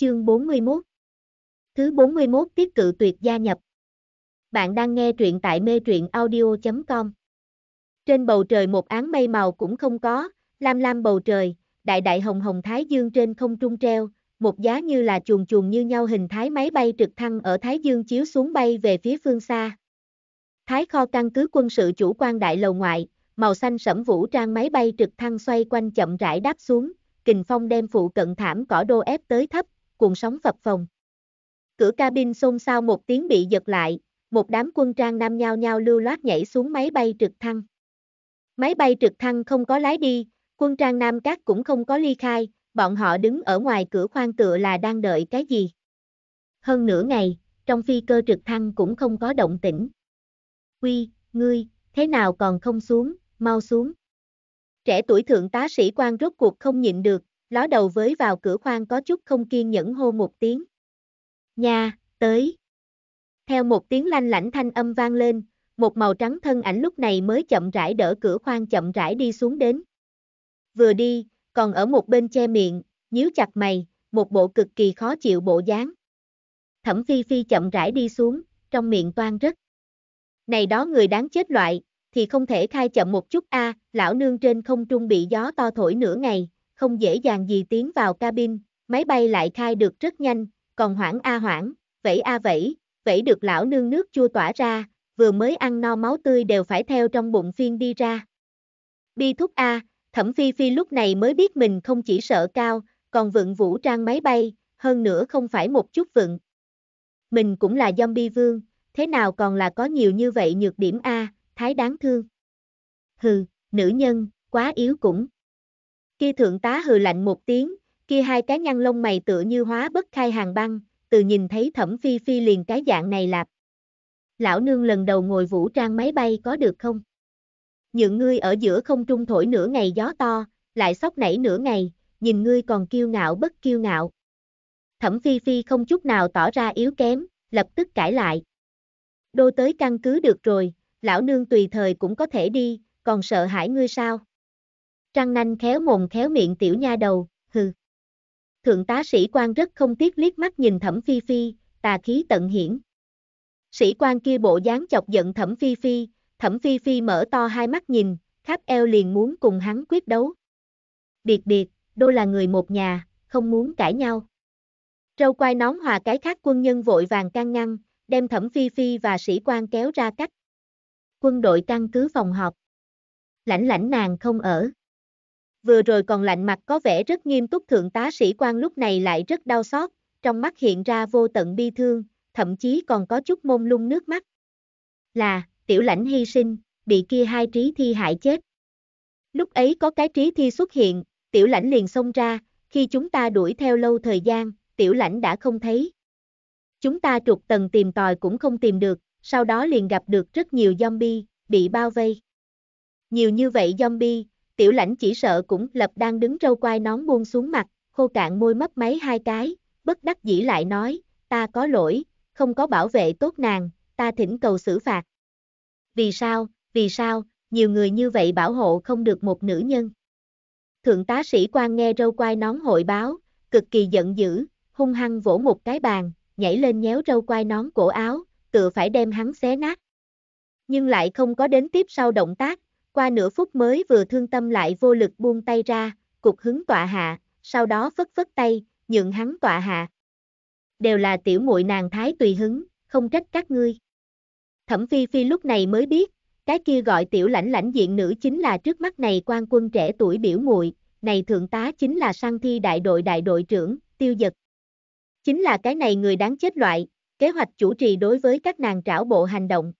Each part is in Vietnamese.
Chương 41 Thứ 41 tiếp cự tuyệt gia nhập Bạn đang nghe truyện tại mê truyện audio.com Trên bầu trời một áng mây màu cũng không có, lam lam bầu trời, đại đại hồng hồng thái dương trên không trung treo, một giá như là chuồn chuồn như nhau hình thái máy bay trực thăng ở thái dương chiếu xuống bay về phía phương xa. Thái kho căn cứ quân sự chủ quan đại lầu ngoại, màu xanh sẫm vũ trang máy bay trực thăng xoay quanh chậm rãi đáp xuống, kình phong đem phụ cận thảm cỏ đô ép tới thấp, cuộn sóng phập phồng. Cửa cabin xôn xao một tiếng bị giật lại, một đám quân trang nam nhao nhao lưu loát nhảy xuống máy bay trực thăng. Máy bay trực thăng không có lái đi, quân trang nam các cũng không có ly khai, bọn họ đứng ở ngoài cửa khoang tựa là đang đợi cái gì. Hơn nửa ngày, trong phi cơ trực thăng cũng không có động tĩnh. Quy, ngươi, thế nào còn không xuống, mau xuống. Trẻ tuổi thượng tá sĩ quan rốt cuộc không nhịn được, ló đầu với vào cửa khoang có chút không kiên nhẫn hô một tiếng. Nha, tới. Theo một tiếng lanh lảnh thanh âm vang lên, một màu trắng thân ảnh lúc này mới chậm rãi đỡ cửa khoang chậm rãi đi xuống đến. Vừa đi, còn ở một bên che miệng, nhíu chặt mày, một bộ cực kỳ khó chịu bộ dáng. Thẩm Phi Phi chậm rãi đi xuống, trong miệng toan rất. Này đó người đáng chết loại, thì không thể khai chậm một chút a, lão nương trên không trung bị gió to thổi nửa ngày, không dễ dàng gì tiến vào cabin, máy bay lại khai được rất nhanh, còn hoảng a hoảng, vẫy a vẫy, vẫy được lão nương nước chua tỏa ra, vừa mới ăn no máu tươi đều phải theo trong bụng phiên đi ra. Bi thúc a, thẩm phi phi lúc này mới biết mình không chỉ sợ cao, còn vượng vũ trang máy bay, hơn nữa không phải một chút vượng. Mình cũng là zombie vương, thế nào còn là có nhiều như vậy nhược điểm a, thái đáng thương. Hừ, nữ nhân, quá yếu cũng. Kia thượng tá hừ lạnh một tiếng, kia hai cái nhăn lông mày tựa như hóa bất khai hàng băng, từ nhìn thấy thẩm phi phi liền cái dạng này lạp. Lão nương lần đầu ngồi vũ trang máy bay có được không? Những ngươi ở giữa không trung thổi nửa ngày gió to, lại sóc nảy nửa ngày, nhìn ngươi còn kiêu ngạo bất kiêu ngạo. Thẩm phi phi không chút nào tỏ ra yếu kém, lập tức cãi lại. Đô tới căn cứ được rồi, lão nương tùy thời cũng có thể đi, còn sợ hãi ngươi sao? Răng nanh khéo mồm khéo miệng tiểu nha đầu, hừ. Thượng tá sĩ quan rất không tiếc liếc mắt nhìn thẩm phi phi, tà khí tận hiển. Sĩ quan kia bộ dáng chọc giận thẩm phi phi, thẩm phi phi mở to hai mắt nhìn, khắp eo liền muốn cùng hắn quyết đấu. Điệt điệt, đô là người một nhà, không muốn cãi nhau. Râu quai nón hòa cái khác quân nhân vội vàng can ngăn, đem thẩm phi phi và sĩ quan kéo ra cách. Quân đội căn cứ phòng họp. Lãnh lãnh nàng không ở vừa rồi còn lạnh mặt có vẻ rất nghiêm túc thượng tá sĩ quan lúc này lại rất đau xót, trong mắt hiện ra vô tận bi thương, thậm chí còn có chút mông lung nước mắt. Là, tiểu lãnh hy sinh, bị kia hai trí thi hại chết. Lúc ấy có cái trí thi xuất hiện, tiểu lãnh liền xông ra, khi chúng ta đuổi theo lâu thời gian, tiểu lãnh đã không thấy. Chúng ta trục tầng tìm tòi cũng không tìm được, sau đó liền gặp được rất nhiều zombie, bị bao vây. Nhiều như vậy zombie, tiểu lãnh chỉ sợ cũng lập đang đứng râu quai nón buông xuống mặt, khô cạn môi mấp máy hai cái, bất đắc dĩ lại nói, ta có lỗi, không có bảo vệ tốt nàng, ta thỉnh cầu xử phạt. Vì sao, vì sao, nhiều người như vậy bảo hộ không được một nữ nhân. Thượng tá sĩ quan nghe râu quai nón hội báo, cực kỳ giận dữ, hung hăng vỗ một cái bàn, nhảy lên nhéo râu quai nón cổ áo, tựa phải đem hắn xé nát. Nhưng lại không có đến tiếp sau động tác, qua nửa phút mới vừa thương tâm lại vô lực buông tay ra, cục hứng tọa hạ, sau đó phất phất tay, nhượng hắn tọa hạ. Đều là tiểu muội nàng thái tùy hứng, không trách các ngươi. Thẩm Phi Phi lúc này mới biết, cái kia gọi tiểu lãnh lãnh diện nữ chính là trước mắt này quan quân trẻ tuổi biểu muội, này thượng tá chính là sang thi đại đội đại đội trưởng, tiêu giật. Chính là cái này người đáng chết loại, kế hoạch chủ trì đối với các nàng trảo bộ hành động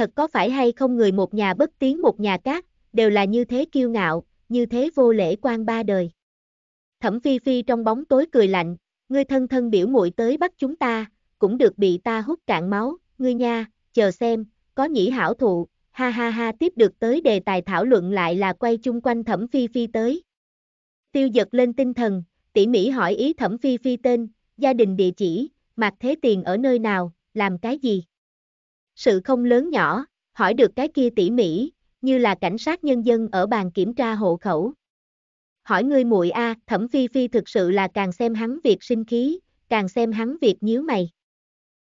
thật có phải hay không người một nhà bất tiến một nhà cát, đều là như thế kiêu ngạo, như thế vô lễ quan ba đời. Thẩm Phi Phi trong bóng tối cười lạnh, ngươi thân thân biểu muội tới bắt chúng ta, cũng được bị ta hút cạn máu, ngươi nha, chờ xem, có nhĩ hảo thụ, ha ha ha tiếp được tới đề tài thảo luận lại là quay chung quanh Thẩm Phi Phi tới. Tiêu giật lên tinh thần, tỉ mỉ hỏi ý Thẩm Phi Phi tên, gia đình địa chỉ, mặt thế tiền ở nơi nào, làm cái gì sự không lớn nhỏ, hỏi được cái kia tỉ mỉ, như là cảnh sát nhân dân ở bàn kiểm tra hộ khẩu. Hỏi ngươi muội a, Thẩm Phi Phi thực sự là càng xem hắn việc sinh khí, càng xem hắn việc nhíu mày.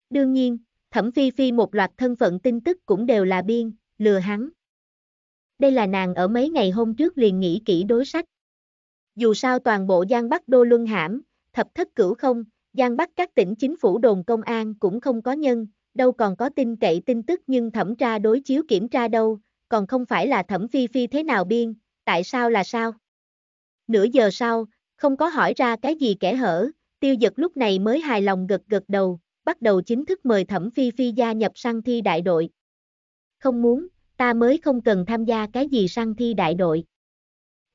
Đương nhiên, Thẩm Phi Phi một loạt thân phận tin tức cũng đều là biên, lừa hắn. Đây là nàng ở mấy ngày hôm trước liền nghĩ kỹ đối sách. Dù sao toàn bộ Giang Bắc Đô Luân Hãm, Thập Thất Cửu Không, Giang Bắc các tỉnh chính phủ đồn công an cũng không có nhân, đâu còn có tin cậy tin tức nhưng thẩm tra đối chiếu kiểm tra đâu, còn không phải là thẩm phi phi thế nào biên, tại sao là sao? Nửa giờ sau, không có hỏi ra cái gì kẻ hở, tiêu giật lúc này mới hài lòng gật gật đầu, bắt đầu chính thức mời thẩm phi phi gia nhập sang thi đại đội. Không muốn, ta mới không cần tham gia cái gì sang thi đại đội.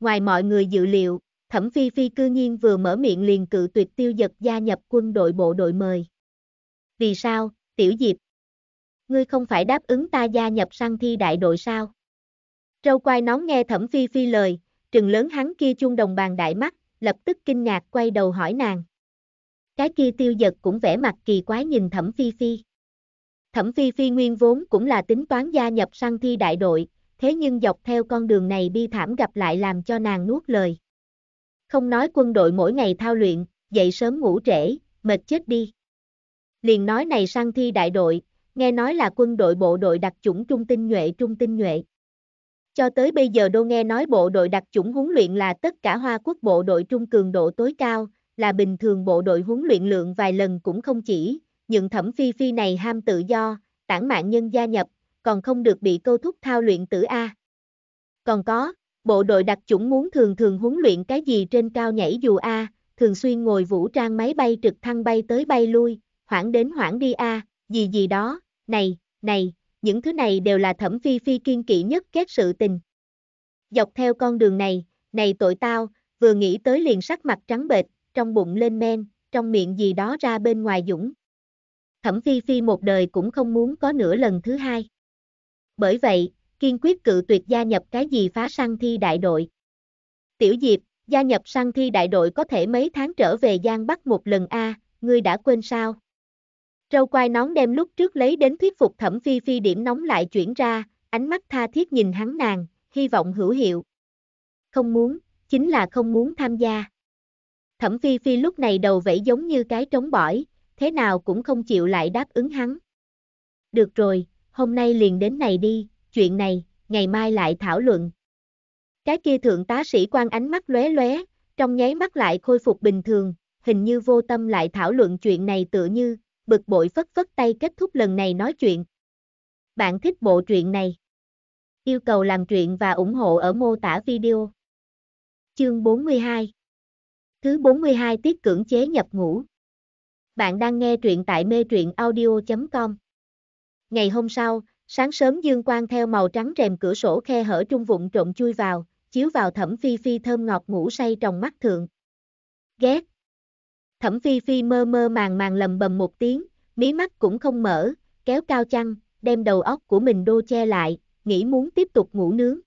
Ngoài mọi người dự liệu, thẩm phi phi cư nhiên vừa mở miệng liền cự tuyệt tiêu giật gia nhập quân đội bộ đội mời. Vì sao, Tiểu Diệp. Ngươi không phải đáp ứng ta gia nhập săn thi đại đội sao? Trâu quai nón nghe thẩm phi phi lời, trừng lớn hắn kia chung đồng bàn đại mắt, lập tức kinh ngạc quay đầu hỏi nàng. Cái kia tiêu giật cũng vẻ mặt kỳ quái nhìn thẩm phi phi. Thẩm phi phi nguyên vốn cũng là tính toán gia nhập săn thi đại đội, thế nhưng dọc theo con đường này bi thảm gặp lại làm cho nàng nuốt lời. Không nói quân đội mỗi ngày thao luyện, dậy sớm ngủ trễ, mệt chết đi liền nói này sang thi đại đội, nghe nói là quân đội bộ đội đặc chủng trung tinh nhuệ trung tinh nhuệ. Cho tới bây giờ đô nghe nói bộ đội đặc chủng huấn luyện là tất cả Hoa Quốc bộ đội trung cường độ tối cao, là bình thường bộ đội huấn luyện lượng vài lần cũng không chỉ, nhưng thẩm phi phi này ham tự do, tản mạng nhân gia nhập, còn không được bị câu thúc thao luyện tử A. Còn có, bộ đội đặc chủng muốn thường thường huấn luyện cái gì trên cao nhảy dù A, thường xuyên ngồi vũ trang máy bay trực thăng bay tới bay lui, hoảng đến hoảng đi a, à, gì gì đó, này, này, những thứ này đều là thẩm phi phi kiên kỵ nhất kết sự tình. Dọc theo con đường này, này tội tao, vừa nghĩ tới liền sắc mặt trắng bệch, trong bụng lên men, trong miệng gì đó ra bên ngoài dũng. Thẩm phi phi một đời cũng không muốn có nửa lần thứ hai. Bởi vậy, kiên quyết cự tuyệt gia nhập cái gì phá săn thi đại đội. Tiểu Diệp, gia nhập săn thi đại đội có thể mấy tháng trở về Giang Bắc một lần a, à, ngươi đã quên sao? Râu quai nón đem lúc trước lấy đến thuyết phục thẩm phi phi điểm nóng lại chuyển ra, ánh mắt tha thiết nhìn hắn nàng, hy vọng hữu hiệu. Không muốn, chính là không muốn tham gia. Thẩm phi phi lúc này đầu vẫy giống như cái trống bỏi, thế nào cũng không chịu lại đáp ứng hắn. Được rồi, hôm nay liền đến này đi, chuyện này, ngày mai lại thảo luận. Cái kia thượng tá sĩ quan ánh mắt lóe lóe, trong nháy mắt lại khôi phục bình thường, hình như vô tâm lại thảo luận chuyện này tựa như, bực bội phất phất tay kết thúc lần này nói chuyện. Bạn thích bộ truyện này? Yêu cầu làm truyện và ủng hộ ở mô tả video. Chương 42 Thứ 42 Tiết cưỡng chế nhập ngũ Bạn đang nghe truyện tại mê truyện audio.com Ngày hôm sau, sáng sớm dương quang theo màu trắng rèm cửa sổ khe hở trung vụn trộn chui vào, chiếu vào thẩm phi phi thơm ngọt ngủ say trong mắt thượng. Ghét, Thẩm Phi Phi mơ mơ màng màng lầm bầm một tiếng, mí mắt cũng không mở, kéo cao chăn, đem đầu óc của mình đô che lại, nghĩ muốn tiếp tục ngủ nướng.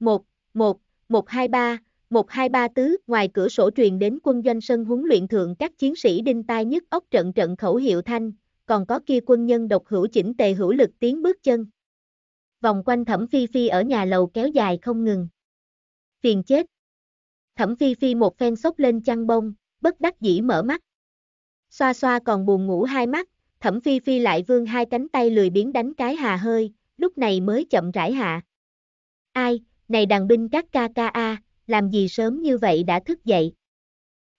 Một, một, một hai ba, một hai ba tứ, ngoài cửa sổ truyền đến quân doanh sân huấn luyện thượng các chiến sĩ đinh tai nhất ốc trận trận khẩu hiệu thanh, còn có kia quân nhân độc hữu chỉnh tề hữu lực tiến bước chân. Vòng quanh thẩm phi phi ở nhà lầu kéo dài không ngừng. Phiền chết. Thẩm phi phi một phen sốc lên chăn bông, bất đắc dĩ mở mắt. Xoa xoa còn buồn ngủ hai mắt, thẩm phi phi lại vương hai cánh tay lười biến đánh cái hà hơi, lúc này mới chậm rãi hạ. Ai, này đàn binh các ca ca a, làm gì sớm như vậy đã thức dậy.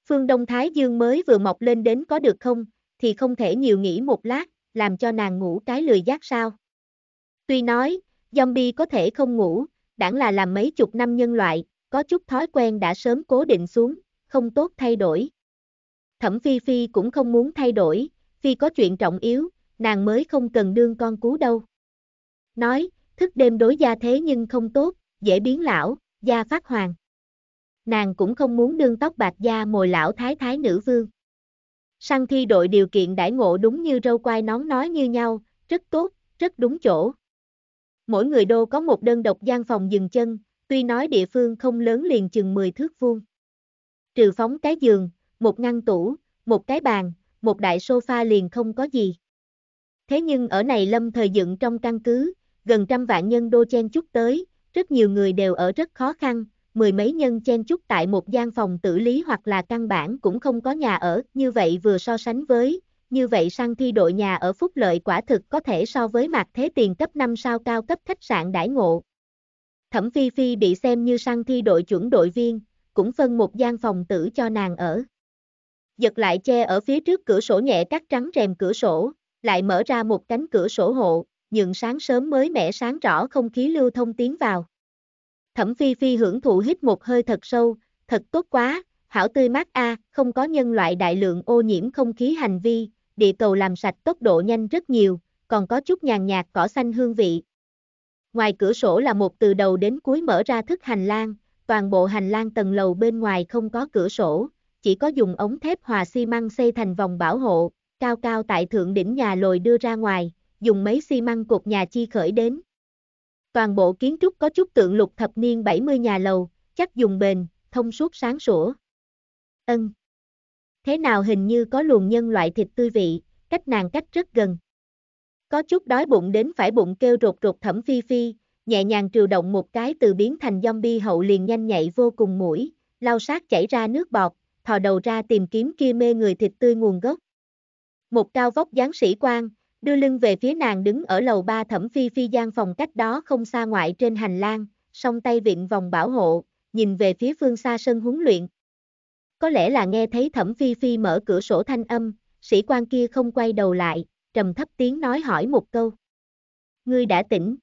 Phương Đông Thái Dương mới vừa mọc lên đến có được không, thì không thể nhiều nghĩ một lát, làm cho nàng ngủ cái lười giác sao. Tuy nói, zombie có thể không ngủ, đảng là làm mấy chục năm nhân loại, có chút thói quen đã sớm cố định xuống, không tốt thay đổi. Thẩm Phi Phi cũng không muốn thay đổi, Phi có chuyện trọng yếu, nàng mới không cần đương con cú đâu. Nói, thức đêm đối gia thế nhưng không tốt, dễ biến lão, gia phát hoàng. Nàng cũng không muốn đương tóc bạc da mồi lão thái thái nữ vương. Săn thi đội điều kiện đãi ngộ đúng như râu quai nón nói như nhau, rất tốt, rất đúng chỗ. Mỗi người đô có một đơn độc gian phòng dừng chân, tuy nói địa phương không lớn liền chừng 10 thước vuông. Trừ phóng cái giường, một ngăn tủ, một cái bàn, một đại sofa liền không có gì. Thế nhưng ở này lâm thời dựng trong căn cứ, gần trăm vạn nhân đô chen chúc tới, rất nhiều người đều ở rất khó khăn, mười mấy nhân chen chúc tại một gian phòng tử lý hoặc là căn bản cũng không có nhà ở, như vậy vừa so sánh với, như vậy sang thi đội nhà ở phúc lợi quả thực có thể so với mặt thế tiền cấp 5 sao cao cấp khách sạn đãi ngộ. Thẩm Phi Phi bị xem như sang thi đội chuẩn đội viên, cũng phân một gian phòng tử cho nàng ở. Giật lại che ở phía trước cửa sổ nhẹ cắt trắng rèm cửa sổ, lại mở ra một cánh cửa sổ hộ, nhường sáng sớm mới mẻ sáng rõ không khí lưu thông tiến vào. Thẩm Phi Phi hưởng thụ hít một hơi thật sâu, thật tốt quá, hảo tươi mát a, không có nhân loại đại lượng ô nhiễm không khí hành vi, địa cầu làm sạch tốc độ nhanh rất nhiều, còn có chút nhàn nhạt cỏ xanh hương vị. Ngoài cửa sổ là một từ đầu đến cuối mở ra thức hành lang, toàn bộ hành lang tầng lầu bên ngoài không có cửa sổ, chỉ có dùng ống thép hòa xi măng xây thành vòng bảo hộ, cao cao tại thượng đỉnh nhà lồi đưa ra ngoài, dùng mấy xi măng cột nhà chi khởi đến. Toàn bộ kiến trúc có chút tượng lục thập niên 70 nhà lầu, chắc dùng bền, thông suốt sáng sủa. Ân. Thế nào hình như có luồng nhân loại thịt tươi vị, cách nàng cách rất gần. Có chút đói bụng đến phải bụng kêu rột rột thẩm phi phi, nhẹ nhàng trừ động một cái từ biến thành zombie hậu liền nhanh nhạy vô cùng mũi, lau sát chảy ra nước bọt, thò đầu ra tìm kiếm kia mê người thịt tươi nguồn gốc. Một cao vóc dáng sĩ quan, đưa lưng về phía nàng đứng ở lầu ba thẩm phi phi gian phòng cách đó không xa ngoại trên hành lang, song tay vịn vòng bảo hộ, nhìn về phía phương xa sân huấn luyện. Có lẽ là nghe thấy thẩm phi phi mở cửa sổ thanh âm, sĩ quan kia không quay đầu lại, trầm thấp tiếng nói hỏi một câu. Ngươi đã tỉnh.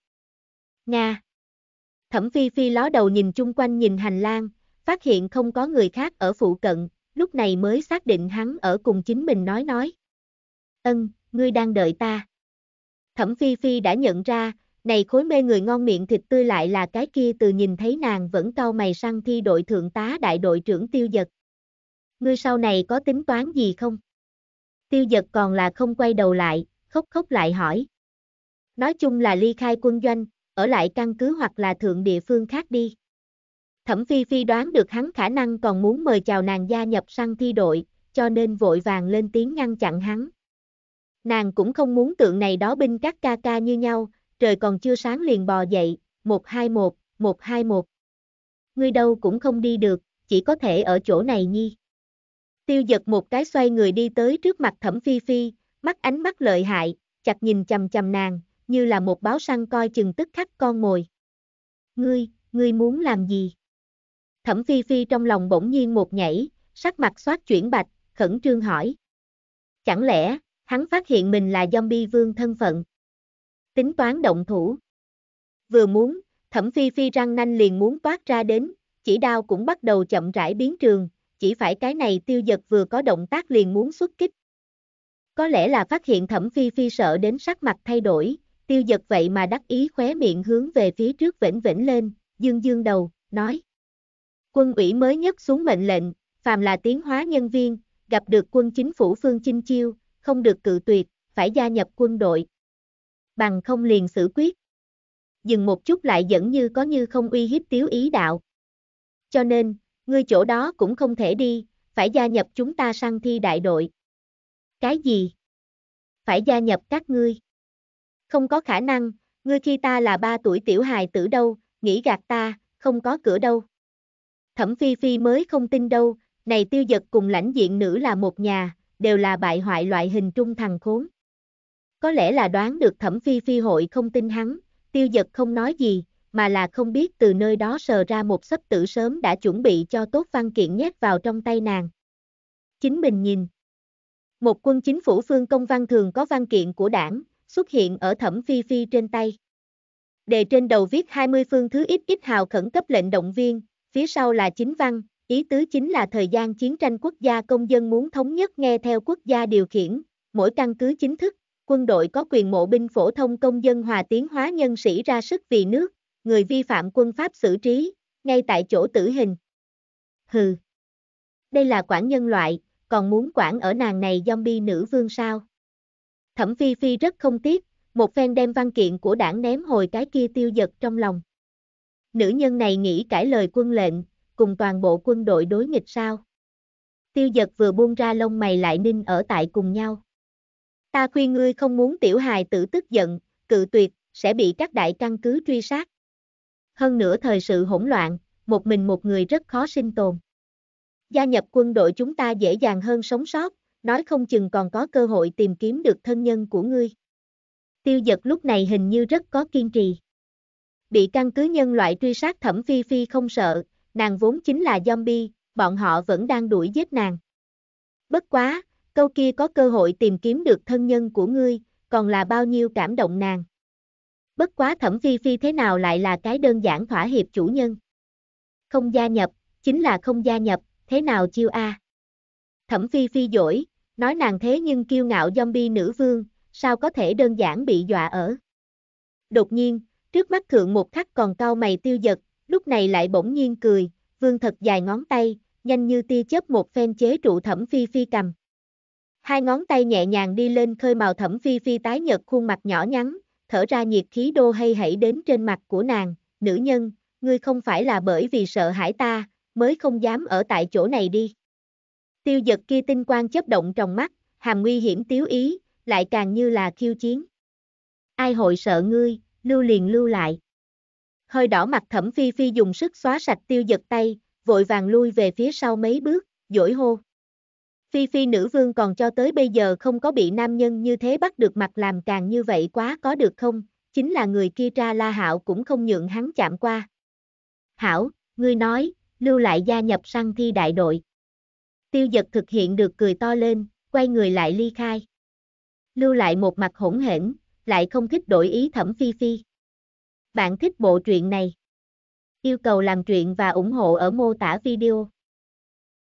Nga. Thẩm Phi Phi ló đầu nhìn chung quanh nhìn hành lang, phát hiện không có người khác ở phụ cận, lúc này mới xác định hắn ở cùng chính mình nói nói. Ân, ngươi đang đợi ta. Thẩm Phi Phi đã nhận ra, này khối mê người ngon miệng thịt tươi lại là cái kia từ nhìn thấy nàng vẫn cau mày săn thi đội thượng tá đại đội trưởng tiêu giật. Ngươi sau này có tính toán gì không? Tiêu giật còn là không quay đầu lại, khóc khóc lại hỏi. Nói chung là ly khai quân doanh, ở lại căn cứ hoặc là thượng địa phương khác đi. Thẩm Phi Phi đoán được hắn khả năng còn muốn mời chào nàng gia nhập săn thi đội, cho nên vội vàng lên tiếng ngăn chặn hắn. Nàng cũng không muốn tượng này đó binh các ca ca như nhau, trời còn chưa sáng liền bò dậy, 121, 121. Ngươi đâu cũng không đi được, chỉ có thể ở chỗ này nhi. Tiêu giật một cái xoay người đi tới trước mặt thẩm phi phi, mắt ánh mắt lợi hại, chặt nhìn chầm chầm nàng, như là một báo săn coi chừng tức khắc con mồi. Ngươi, ngươi muốn làm gì? Thẩm Phi Phi trong lòng bỗng nhiên một nhảy, sắc mặt xoát chuyển bạch, khẩn trương hỏi. Chẳng lẽ, hắn phát hiện mình là zombie vương thân phận? Tính toán động thủ. Vừa muốn, Thẩm Phi Phi răng nanh liền muốn toát ra đến, chỉ đao cũng bắt đầu chậm rãi biến trường, chỉ phải cái này tiêu giật vừa có động tác liền muốn xuất kích. Có lẽ là phát hiện Thẩm Phi Phi sợ đến sắc mặt thay đổi, tiêu giật vậy mà đắc ý khóe miệng hướng về phía trước vĩnh vĩnh lên, dương dương đầu, nói. Quân ủy mới nhất xuống mệnh lệnh, phàm là tiến hóa nhân viên, gặp được quân chính phủ phương chinh chiêu, không được cự tuyệt, phải gia nhập quân đội. Bằng không liền xử quyết. Dừng một chút lại dẫn như có như không uy hiếp tiếu ý đạo. Cho nên, ngươi chỗ đó cũng không thể đi, phải gia nhập chúng ta sang thi đại đội. Cái gì? Phải gia nhập các ngươi. Không có khả năng, ngươi khi ta là ba tuổi tiểu hài tử đâu, nghĩ gạt ta, không có cửa đâu. Thẩm Phi Phi mới không tin đâu, này tiêu giật cùng lãnh diện nữ là một nhà, đều là bại hoại loại hình trung thằng khốn. Có lẽ là đoán được Thẩm Phi Phi hội không tin hắn, tiêu giật không nói gì, mà là không biết từ nơi đó sờ ra một sấp tử sớm đã chuẩn bị cho tốt văn kiện nhét vào trong tay nàng. Chính mình nhìn. Một quân chính phủ phương công văn thường có văn kiện của đảng, xuất hiện ở thẩm phi phi trên tay. Đề trên đầu viết 20 phương thứ ít ít hào khẩn cấp lệnh động viên, phía sau là chính văn, ý tứ chính là thời gian chiến tranh quốc gia công dân muốn thống nhất nghe theo quốc gia điều khiển, mỗi căn cứ chính thức, quân đội có quyền mộ binh phổ thông công dân hòa tiến hóa nhân sĩ ra sức vì nước, người vi phạm quân pháp xử trí, ngay tại chỗ tử hình. Hừ. Đây là quản nhân loại, còn muốn quản ở nàng này zombie nữ vương sao? Thẩm Phi Phi rất không tiếc, một phen đem văn kiện của đảng ném hồi cái kia tiêu giật trong lòng. Nữ nhân này nghĩ cãi lời quân lệnh, cùng toàn bộ quân đội đối nghịch sao. Tiêu giật vừa buông ra lông mày lại ninh ở tại cùng nhau. Ta khuyên ngươi không muốn tiểu hài tử tức giận, cự tuyệt, sẽ bị các đại căn cứ truy sát. Hơn nữa thời sự hỗn loạn, một mình một người rất khó sinh tồn. Gia nhập quân đội chúng ta dễ dàng hơn sống sót, nói không chừng còn có cơ hội tìm kiếm được thân nhân của ngươi. Tiêu giật lúc này hình như rất có kiên trì. Bị căn cứ nhân loại truy sát thẩm phi phi không sợ, nàng vốn chính là zombie, bọn họ vẫn đang đuổi giết nàng. Bất quá, câu kia có cơ hội tìm kiếm được thân nhân của ngươi, còn là bao nhiêu cảm động nàng. Bất quá thẩm phi phi thế nào lại là cái đơn giản thỏa hiệp chủ nhân. Không gia nhập, chính là không gia nhập, thế nào chiêu a? À? Thẩm Phi Phi dỗi, nói nàng thế nhưng kiêu ngạo zombie nữ vương, sao có thể đơn giản bị dọa ở. Đột nhiên, trước mắt thượng một khắc còn cau mày tiêu giật, lúc này lại bỗng nhiên cười, vương thật dài ngón tay, nhanh như tia chớp một phen chế trụ Thẩm Phi Phi cầm. Hai ngón tay nhẹ nhàng đi lên khơi màu Thẩm Phi Phi tái nhật khuôn mặt nhỏ nhắn, thở ra nhiệt khí đô hay hãy đến trên mặt của nàng, nữ nhân, ngươi không phải là bởi vì sợ hãi ta, mới không dám ở tại chỗ này đi. Tiêu giật kia tinh quang chớp động trong mắt, hàm nguy hiểm tiếu ý, lại càng như là khiêu chiến. Ai hội sợ ngươi, lưu liền lưu lại. Hơi đỏ mặt thẩm phi phi dùng sức xóa sạch tiêu giật tay, vội vàng lui về phía sau mấy bước, dỗi hô. Phi phi nữ vương còn cho tới bây giờ không có bị nam nhân như thế bắt được mặt làm càng như vậy quá có được không, chính là người kia ra la hạo cũng không nhượng hắn chạm qua. Hảo, ngươi nói, lưu lại gia nhập săn thi đại đội. Tiêu giật thực hiện được cười to lên, quay người lại ly khai. Lưu lại một mặt hỗn hển, lại không thích đổi ý thẩm phi phi. Bạn thích bộ truyện này? Yêu cầu làm truyện và ủng hộ ở mô tả video.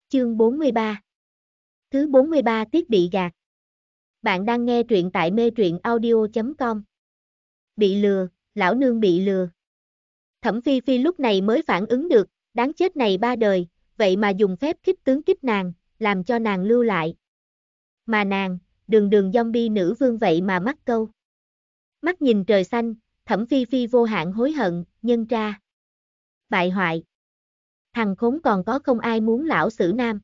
Chương 43 Thứ 43 tiết bị gạt Bạn đang nghe truyện tại mê truyện audio.com Bị lừa, lão nương bị lừa. Thẩm Phi Phi lúc này mới phản ứng được, đáng chết này ba đời, vậy mà dùng phép kích tướng kích nàng, làm cho nàng lưu lại. Mà nàng, đường đường zombie nữ vương vậy mà mắc câu. Mắt nhìn trời xanh, thẩm phi phi vô hạn hối hận, nhân ra Bại hoại. Thằng khốn còn có không ai muốn lão xử nam.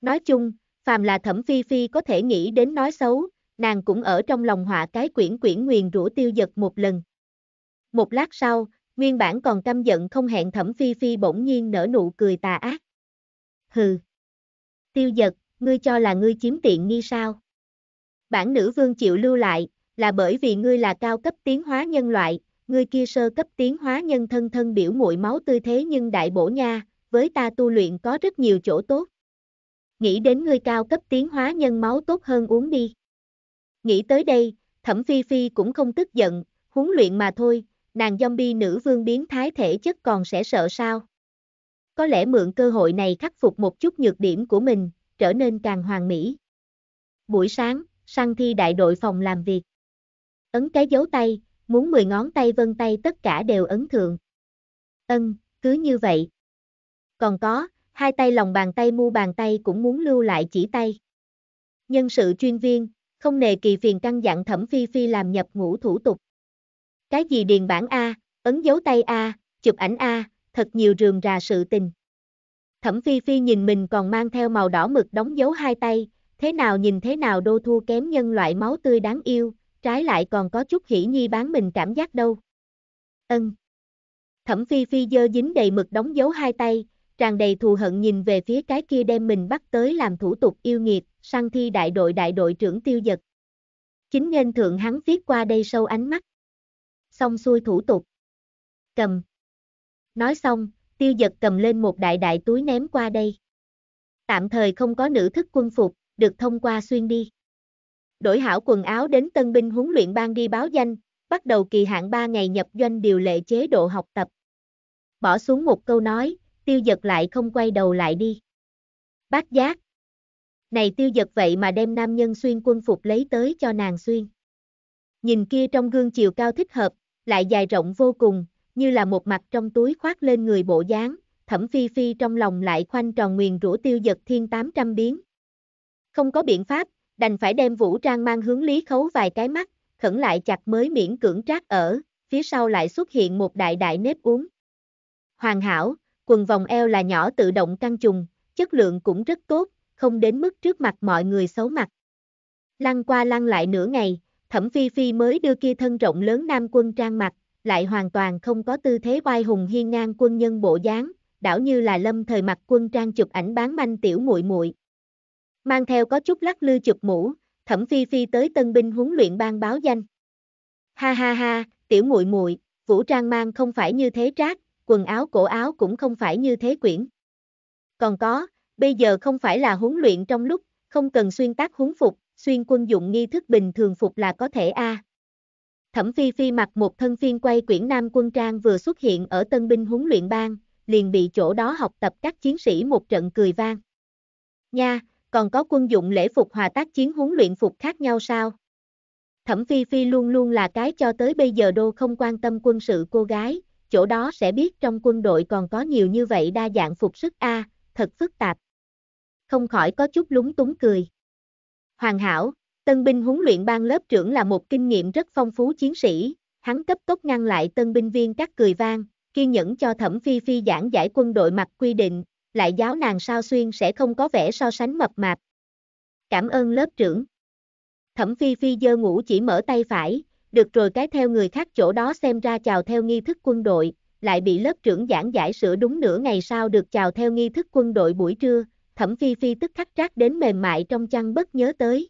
Nói chung, phàm là thẩm phi phi có thể nghĩ đến nói xấu, nàng cũng ở trong lòng họa cái quyển quyển nguyền rủa tiêu giật một lần. Một lát sau, nguyên bản còn căm giận không hẹn thẩm phi phi bỗng nhiên nở nụ cười tà ác hừ. Tiêu giật, ngươi cho là ngươi chiếm tiện nghi sao? Bản nữ vương chịu lưu lại, là bởi vì ngươi là cao cấp tiến hóa nhân loại, ngươi kia sơ cấp tiến hóa nhân thân thân biểu muội máu tươi thế nhưng đại bổ nha, với ta tu luyện có rất nhiều chỗ tốt. Nghĩ đến ngươi cao cấp tiến hóa nhân máu tốt hơn uống đi. Nghĩ tới đây, thẩm phi phi cũng không tức giận, huấn luyện mà thôi, nàng zombie nữ vương biến thái thể chất còn sẽ sợ sao có lẽ mượn cơ hội này khắc phục một chút nhược điểm của mình, trở nên càng hoàn mỹ. Buổi sáng, sang thi đại đội phòng làm việc. Ấn cái dấu tay, muốn 10 ngón tay vân tay tất cả đều ấn thượng. Ân, cứ như vậy. Còn có, hai tay lòng bàn tay mu bàn tay cũng muốn lưu lại chỉ tay. Nhân sự chuyên viên, không nề kỳ phiền căn dặn thẩm phi phi làm nhập ngũ thủ tục. Cái gì điền bản A, ấn dấu tay A, chụp ảnh A, thật nhiều rườm rà sự tình. Thẩm Phi Phi nhìn mình còn mang theo màu đỏ mực đóng dấu hai tay, thế nào nhìn thế nào đô thua kém nhân loại máu tươi đáng yêu, trái lại còn có chút hỉ nhi bán mình cảm giác đâu. Ân. Thẩm Phi Phi dơ dính đầy mực đóng dấu hai tay, tràn đầy thù hận nhìn về phía cái kia đem mình bắt tới làm thủ tục yêu nghiệt, sang thi đại đội đại đội trưởng tiêu giật. Chính nên thượng hắn viết qua đây sâu ánh mắt. Xong xuôi thủ tục. Cầm. Nói xong, tiêu giật cầm lên một đại đại túi ném qua đây. Tạm thời không có nữ thức quân phục, được thông qua xuyên đi. Đổi hảo quần áo đến tân binh huấn luyện ban đi báo danh, bắt đầu kỳ hạn 3 ngày nhập doanh điều lệ chế độ học tập. Bỏ xuống một câu nói, tiêu giật lại không quay đầu lại đi. Bác giác. Này tiêu giật vậy mà đem nam nhân xuyên quân phục lấy tới cho nàng xuyên. Nhìn kia trong gương chiều cao thích hợp, lại dài rộng vô cùng, như là một mặt trong túi khoác lên người bộ dáng, thẩm phi phi trong lòng lại khoanh tròn nguyền rũ tiêu giật thiên 800 biến. Không có biện pháp, đành phải đem vũ trang mang hướng lý khấu vài cái mắt, khẩn lại chặt mới miễn cưỡng trác ở, phía sau lại xuất hiện một đại đại nếp uống. Hoàn hảo, quần vòng eo là nhỏ tự động căng trùng, chất lượng cũng rất tốt, không đến mức trước mặt mọi người xấu mặt. Lăn qua lăn lại nửa ngày, thẩm phi phi mới đưa kia thân rộng lớn nam quân trang mặt, lại hoàn toàn không có tư thế oai hùng hiên ngang quân nhân bộ dáng, đảo như là lâm thời mặc quân trang chụp ảnh bán manh tiểu muội muội. Mang theo có chút lắc lư chụp mũ, Thẩm Phi Phi tới tân binh huấn luyện ban báo danh. Ha ha ha, tiểu muội muội, vũ trang mang không phải như thế trác, quần áo cổ áo cũng không phải như thế quyển. Còn có, bây giờ không phải là huấn luyện trong lúc, không cần xuyên tác huấn phục, xuyên quân dụng nghi thức bình thường phục là có thể a. À. Thẩm Phi Phi mặc một thân phiên quay quyển Nam quân trang vừa xuất hiện ở tân binh huấn luyện bang, liền bị chỗ đó học tập các chiến sĩ một trận cười vang. Nha, còn có quân dụng lễ phục hòa tác chiến huấn luyện phục khác nhau sao? Thẩm Phi Phi luôn luôn là cái cho tới bây giờ đô không quan tâm quân sự cô gái, chỗ đó sẽ biết trong quân đội còn có nhiều như vậy đa dạng phục sức A, thật phức tạp. Không khỏi có chút lúng túng cười. Hoàn hảo, Tân binh huấn luyện ban lớp trưởng là một kinh nghiệm rất phong phú chiến sĩ, hắn cấp tốc ngăn lại tân binh viên các cười vang, kiên nhẫn cho Thẩm Phi Phi giảng giải quân đội mặt quy định, lại giáo nàng sao xuyên sẽ không có vẻ so sánh mập mạp. Cảm ơn lớp trưởng. Thẩm Phi Phi dơ ngủ chỉ mở tay phải, được rồi cái theo người khác chỗ đó xem ra chào theo nghi thức quân đội, lại bị lớp trưởng giảng giải sửa đúng nửa ngày sau được chào theo nghi thức quân đội buổi trưa, Thẩm Phi Phi tức khắc rác đến mềm mại trong chăn bất nhớ tới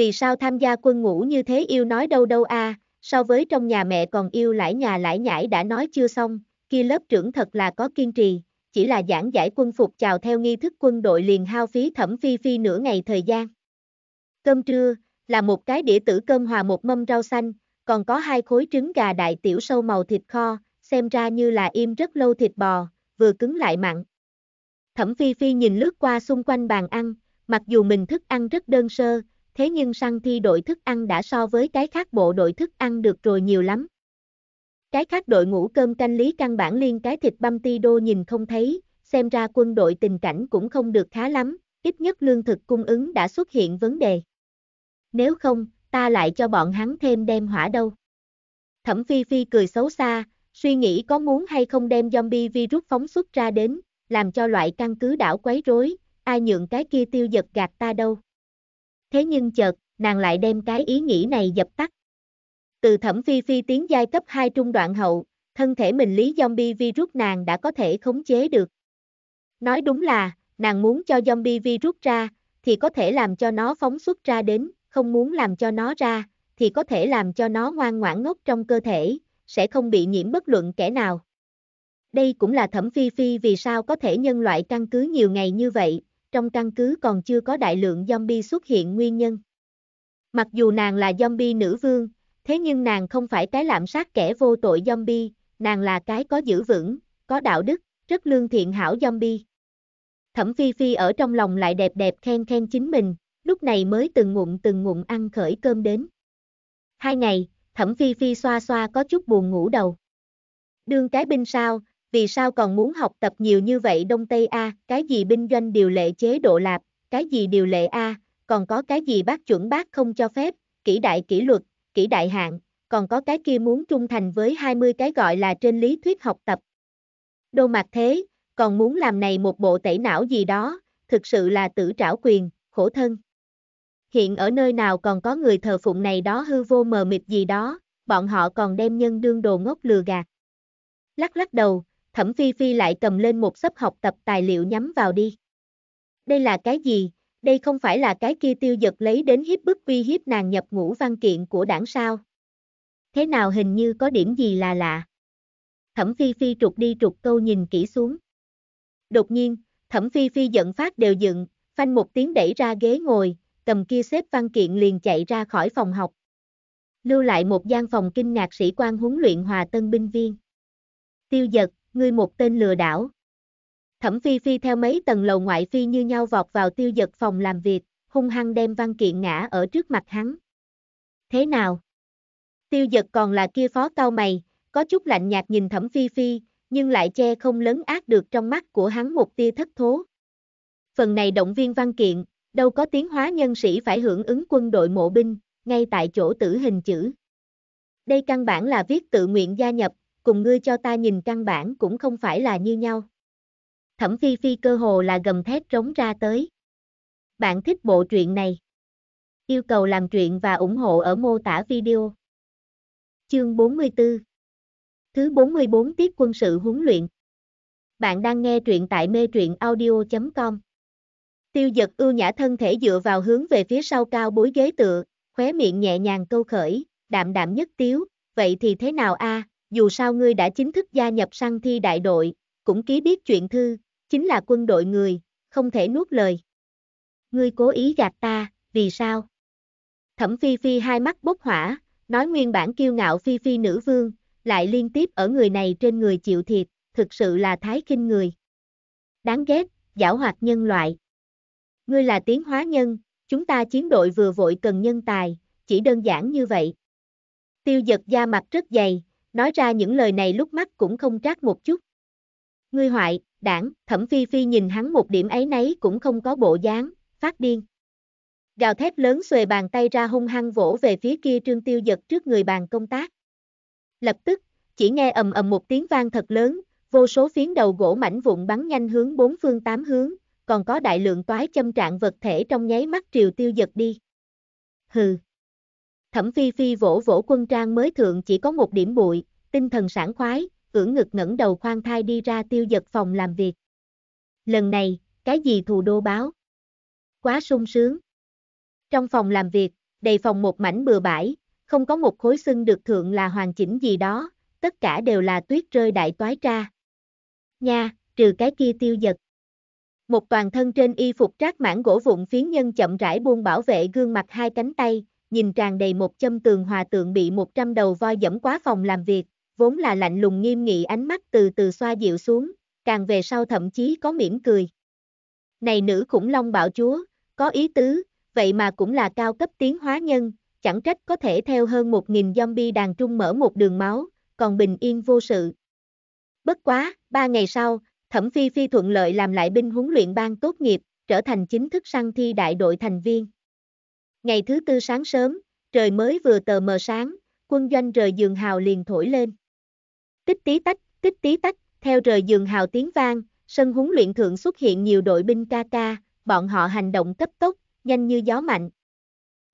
vì sao tham gia quân ngũ như thế yêu nói đâu đâu a, à, so với trong nhà mẹ còn yêu lãi nhà lãi nhãi đã nói chưa xong, kia lớp trưởng thật là có kiên trì, chỉ là giảng giải quân phục chào theo nghi thức quân đội liền hao phí thẩm phi phi nửa ngày thời gian. Cơm trưa, là một cái đĩa tử cơm hòa một mâm rau xanh, còn có hai khối trứng gà đại tiểu sâu màu thịt kho, xem ra như là im rất lâu thịt bò, vừa cứng lại mặn. Thẩm Phi Phi nhìn lướt qua xung quanh bàn ăn, mặc dù mình thức ăn rất đơn sơ, thế nhưng săn thi đội thức ăn đã so với cái khác bộ đội thức ăn được rồi nhiều lắm. Cái khác đội ngũ cơm canh lý căn bản liên cái thịt băm ti đô nhìn không thấy, xem ra quân đội tình cảnh cũng không được khá lắm, ít nhất lương thực cung ứng đã xuất hiện vấn đề. Nếu không, ta lại cho bọn hắn thêm đem hỏa đâu. Thẩm Phi Phi cười xấu xa, suy nghĩ có muốn hay không đem zombie virus phóng xuất ra đến, làm cho loại căn cứ đảo quấy rối, ai nhượng cái kia tiêu giật gạt ta đâu thế nhưng chợt, nàng lại đem cái ý nghĩ này dập tắt. Từ thẩm phi phi tiến giai cấp 2 trung đoạn hậu, thân thể mình lý zombie virus nàng đã có thể khống chế được. Nói đúng là, nàng muốn cho zombie virus ra, thì có thể làm cho nó phóng xuất ra đến, không muốn làm cho nó ra, thì có thể làm cho nó ngoan ngoãn ngốc trong cơ thể, sẽ không bị nhiễm bất luận kẻ nào. Đây cũng là thẩm phi phi vì sao có thể nhân loại căn cứ nhiều ngày như vậy, trong căn cứ còn chưa có đại lượng zombie xuất hiện nguyên nhân. Mặc dù nàng là zombie nữ vương, thế nhưng nàng không phải cái lạm sát kẻ vô tội zombie, nàng là cái có giữ vững, có đạo đức, rất lương thiện hảo zombie. Thẩm Phi Phi ở trong lòng lại đẹp đẹp khen khen chính mình, lúc này mới từng ngụm từng ngụm ăn khởi cơm đến. Hai ngày, Thẩm Phi Phi xoa xoa có chút buồn ngủ đầu. Đương cái binh sao, vì sao còn muốn học tập nhiều như vậy Đông Tây A, cái gì binh doanh điều lệ chế độ lạp, cái gì điều lệ A, còn có cái gì bác chuẩn bác không cho phép, kỹ đại kỷ luật, kỹ đại hạng còn có cái kia muốn trung thành với 20 cái gọi là trên lý thuyết học tập. Đô mặt thế, còn muốn làm này một bộ tẩy não gì đó, thực sự là tử trảo quyền, khổ thân. Hiện ở nơi nào còn có người thờ phụng này đó hư vô mờ mịt gì đó, bọn họ còn đem nhân đương đồ ngốc lừa gạt. Lắc lắc đầu, Thẩm Phi Phi lại cầm lên một sấp học tập tài liệu nhắm vào đi. Đây là cái gì? Đây không phải là cái kia tiêu giật lấy đến hiếp bức uy hiếp nàng nhập ngũ văn kiện của đảng sao? Thế nào hình như có điểm gì là lạ? Thẩm Phi Phi trục đi trục câu nhìn kỹ xuống. Đột nhiên, Thẩm Phi Phi giận phát đều dựng, phanh một tiếng đẩy ra ghế ngồi, cầm kia xếp văn kiện liền chạy ra khỏi phòng học. Lưu lại một gian phòng kinh ngạc sĩ quan huấn luyện hòa tân binh viên. Tiêu giật, ngươi một tên lừa đảo. Thẩm Phi Phi theo mấy tầng lầu ngoại Phi như nhau vọt vào tiêu giật phòng làm việc, hung hăng đem văn kiện ngã ở trước mặt hắn. Thế nào? Tiêu giật còn là kia phó cao mày, có chút lạnh nhạt nhìn Thẩm Phi Phi, nhưng lại che không lớn ác được trong mắt của hắn một tia thất thố. Phần này động viên văn kiện, đâu có tiến hóa nhân sĩ phải hưởng ứng quân đội mộ binh, ngay tại chỗ tử hình chữ. Đây căn bản là viết tự nguyện gia nhập, cùng ngươi cho ta nhìn căn bản cũng không phải là như nhau. Thẩm Phi Phi cơ hồ là gầm thét rống ra tới. Bạn thích bộ truyện này? Yêu cầu làm truyện và ủng hộ ở mô tả video. Chương 44 Thứ 44 tiếp quân sự huấn luyện Bạn đang nghe truyện tại mê truyện audio.com Tiêu giật ưu nhã thân thể dựa vào hướng về phía sau cao bối ghế tựa, khóe miệng nhẹ nhàng câu khởi, đạm đạm nhất tiếu, vậy thì thế nào a dù sao ngươi đã chính thức gia nhập sang thi đại đội, cũng ký biết chuyện thư, chính là quân đội người, không thể nuốt lời. Ngươi cố ý gạt ta, vì sao? Thẩm Phi Phi hai mắt bốc hỏa, nói nguyên bản kiêu ngạo Phi Phi nữ vương, lại liên tiếp ở người này trên người chịu thiệt, thực sự là thái kinh người. Đáng ghét, giảo hoạt nhân loại. Ngươi là tiến hóa nhân, chúng ta chiến đội vừa vội cần nhân tài, chỉ đơn giản như vậy. Tiêu giật da mặt rất dày, nói ra những lời này lúc mắt cũng không trát một chút. Ngươi hoại, đảng, thẩm phi phi nhìn hắn một điểm ấy nấy cũng không có bộ dáng, phát điên. Gào thép lớn xuề bàn tay ra hung hăng vỗ về phía kia trương tiêu giật trước người bàn công tác. Lập tức, chỉ nghe ầm ầm một tiếng vang thật lớn, vô số phiến đầu gỗ mảnh vụn bắn nhanh hướng bốn phương tám hướng, còn có đại lượng toái châm trạng vật thể trong nháy mắt triều tiêu giật đi. Hừ. Thẩm Phi Phi vỗ vỗ quân trang mới thượng chỉ có một điểm bụi, tinh thần sảng khoái, ưỡn ngực ngẩng đầu khoan thai đi ra tiêu giật phòng làm việc. Lần này, cái gì thù đô báo? Quá sung sướng. Trong phòng làm việc, đầy phòng một mảnh bừa bãi, không có một khối xưng được thượng là hoàn chỉnh gì đó, tất cả đều là tuyết rơi đại toái tra. Nha, trừ cái kia tiêu giật. Một toàn thân trên y phục trác mảng gỗ vụn phiến nhân chậm rãi buông bảo vệ gương mặt hai cánh tay, nhìn tràn đầy một châm tường hòa tượng bị một trăm đầu voi dẫm quá phòng làm việc, vốn là lạnh lùng nghiêm nghị ánh mắt từ từ xoa dịu xuống, càng về sau thậm chí có mỉm cười. Này nữ khủng long bảo chúa, có ý tứ, vậy mà cũng là cao cấp tiến hóa nhân, chẳng trách có thể theo hơn 1.000 zombie đàn trung mở một đường máu, còn bình yên vô sự. Bất quá, ba ngày sau, Thẩm Phi Phi thuận lợi làm lại binh huấn luyện ban tốt nghiệp, trở thành chính thức săn thi đại đội thành viên. Ngày thứ tư sáng sớm, trời mới vừa tờ mờ sáng, quân doanh rời giường hào liền thổi lên. Tích tí tách, tích tí tách, theo rời giường hào tiếng vang, sân huấn luyện thượng xuất hiện nhiều đội binh ca ca, bọn họ hành động cấp tốc, nhanh như gió mạnh.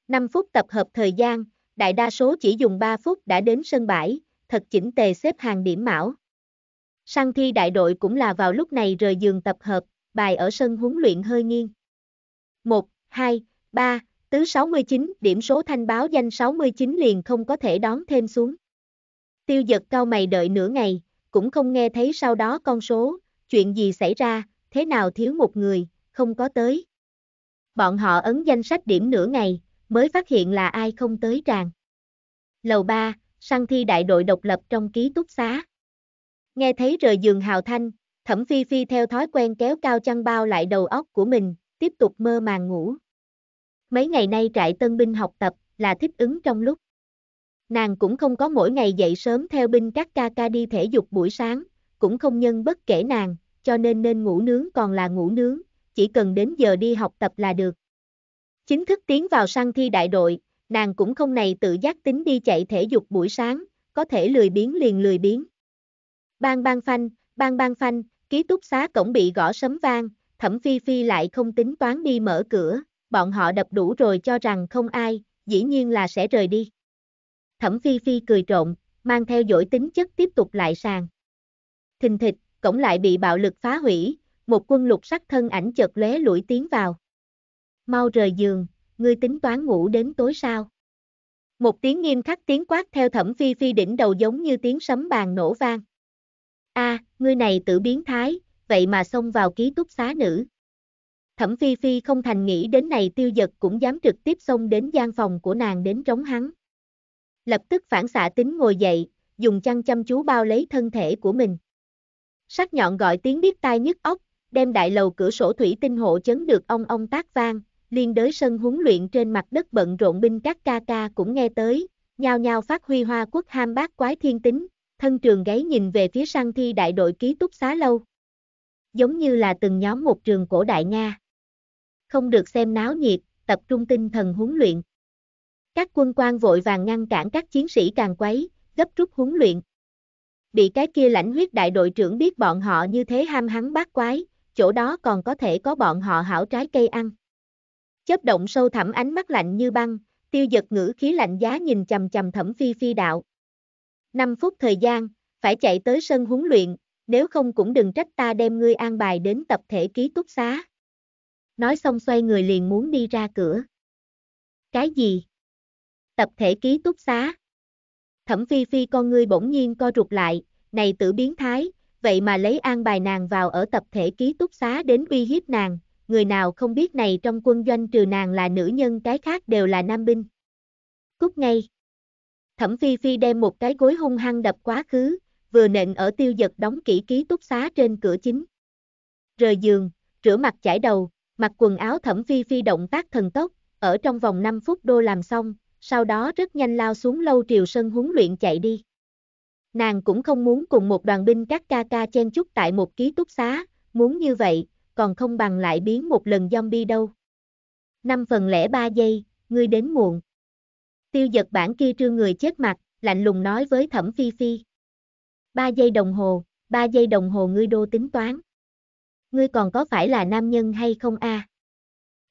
5 phút tập hợp thời gian, đại đa số chỉ dùng 3 phút đã đến sân bãi, thật chỉnh tề xếp hàng điểm mão. Sang thi đại đội cũng là vào lúc này rời giường tập hợp, bài ở sân huấn luyện hơi nghiêng. 1, 2, 3, Tứ 69, điểm số thanh báo danh 69 liền không có thể đón thêm xuống. Tiêu giật cao mày đợi nửa ngày, cũng không nghe thấy sau đó con số, chuyện gì xảy ra, thế nào thiếu một người, không có tới. Bọn họ ấn danh sách điểm nửa ngày, mới phát hiện là ai không tới tràn. Lầu 3, săn thi đại đội độc lập trong ký túc xá. Nghe thấy rời giường hào thanh, thẩm phi phi theo thói quen kéo cao chăn bao lại đầu óc của mình, tiếp tục mơ màng ngủ. Mấy ngày nay trại tân binh học tập là thích ứng trong lúc. Nàng cũng không có mỗi ngày dậy sớm theo binh các ca ca đi thể dục buổi sáng, cũng không nhân bất kể nàng, cho nên nên ngủ nướng còn là ngủ nướng, chỉ cần đến giờ đi học tập là được. Chính thức tiến vào săn thi đại đội, nàng cũng không này tự giác tính đi chạy thể dục buổi sáng, có thể lười biến liền lười biến. Bang bang phanh, bang bang phanh, ký túc xá cổng bị gõ sấm vang, thẩm phi phi lại không tính toán đi mở cửa, bọn họ đập đủ rồi cho rằng không ai, dĩ nhiên là sẽ rời đi. Thẩm Phi Phi cười trộn, mang theo dỗi tính chất tiếp tục lại sàn. Thình thịch, cổng lại bị bạo lực phá hủy, một quân lục sắc thân ảnh chợt lóe lủi tiến vào. Mau rời giường, ngươi tính toán ngủ đến tối sao? Một tiếng nghiêm khắc tiếng quát theo Thẩm Phi Phi đỉnh đầu giống như tiếng sấm bàn nổ vang. A, à, ngươi này tự biến thái, vậy mà xông vào ký túc xá nữ. Thẩm Phi Phi không thành nghĩ đến này tiêu giật cũng dám trực tiếp xông đến gian phòng của nàng đến trống hắn. Lập tức phản xạ tính ngồi dậy, dùng chăn chăm chú bao lấy thân thể của mình. Sắc nhọn gọi tiếng biết tai nhức óc, đem đại lầu cửa sổ thủy tinh hộ chấn được ông ông tác vang, liên đới sân huấn luyện trên mặt đất bận rộn binh các ca ca cũng nghe tới, nhao nhao phát huy hoa quốc ham bác quái thiên tính, thân trường gáy nhìn về phía sang thi đại đội ký túc xá lâu. Giống như là từng nhóm một trường cổ đại Nga không được xem náo nhiệt, tập trung tinh thần huấn luyện. Các quân quan vội vàng ngăn cản các chiến sĩ càng quấy, gấp rút huấn luyện. Bị cái kia lãnh huyết đại đội trưởng biết bọn họ như thế ham hắn bát quái, chỗ đó còn có thể có bọn họ hảo trái cây ăn. Chớp động sâu thẳm ánh mắt lạnh như băng, tiêu giật ngữ khí lạnh giá nhìn chầm chầm thẩm phi phi đạo. 5 phút thời gian, phải chạy tới sân huấn luyện, nếu không cũng đừng trách ta đem ngươi an bài đến tập thể ký túc xá nói xong xoay người liền muốn đi ra cửa. Cái gì? Tập thể ký túc xá. Thẩm Phi Phi con ngươi bỗng nhiên co rụt lại, này tử biến thái, vậy mà lấy an bài nàng vào ở tập thể ký túc xá đến uy hiếp nàng, người nào không biết này trong quân doanh trừ nàng là nữ nhân cái khác đều là nam binh. Cút ngay. Thẩm Phi Phi đem một cái gối hung hăng đập quá khứ, vừa nện ở tiêu giật đóng kỹ ký túc xá trên cửa chính. Rời giường, rửa mặt chải đầu, Mặc quần áo thẩm phi phi động tác thần tốc, ở trong vòng 5 phút đô làm xong, sau đó rất nhanh lao xuống lâu triều sân huấn luyện chạy đi. Nàng cũng không muốn cùng một đoàn binh các ca ca chen chúc tại một ký túc xá, muốn như vậy, còn không bằng lại biến một lần zombie đâu. 5 phần lẻ 3 giây, ngươi đến muộn. Tiêu giật bản kia trương người chết mặt, lạnh lùng nói với thẩm phi phi. 3 giây đồng hồ, 3 giây đồng hồ ngươi đô tính toán ngươi còn có phải là nam nhân hay không a?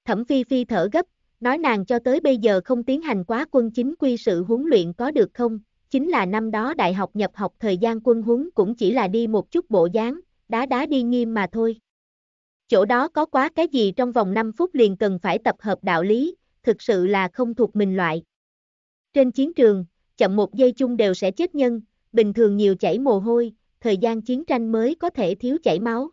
Thẩm Phi Phi thở gấp, nói nàng cho tới bây giờ không tiến hành quá quân chính quy sự huấn luyện có được không, chính là năm đó đại học nhập học thời gian quân huấn cũng chỉ là đi một chút bộ dáng, đá đá đi nghiêm mà thôi. Chỗ đó có quá cái gì trong vòng 5 phút liền cần phải tập hợp đạo lý, thực sự là không thuộc mình loại. Trên chiến trường, chậm một giây chung đều sẽ chết nhân, bình thường nhiều chảy mồ hôi, thời gian chiến tranh mới có thể thiếu chảy máu.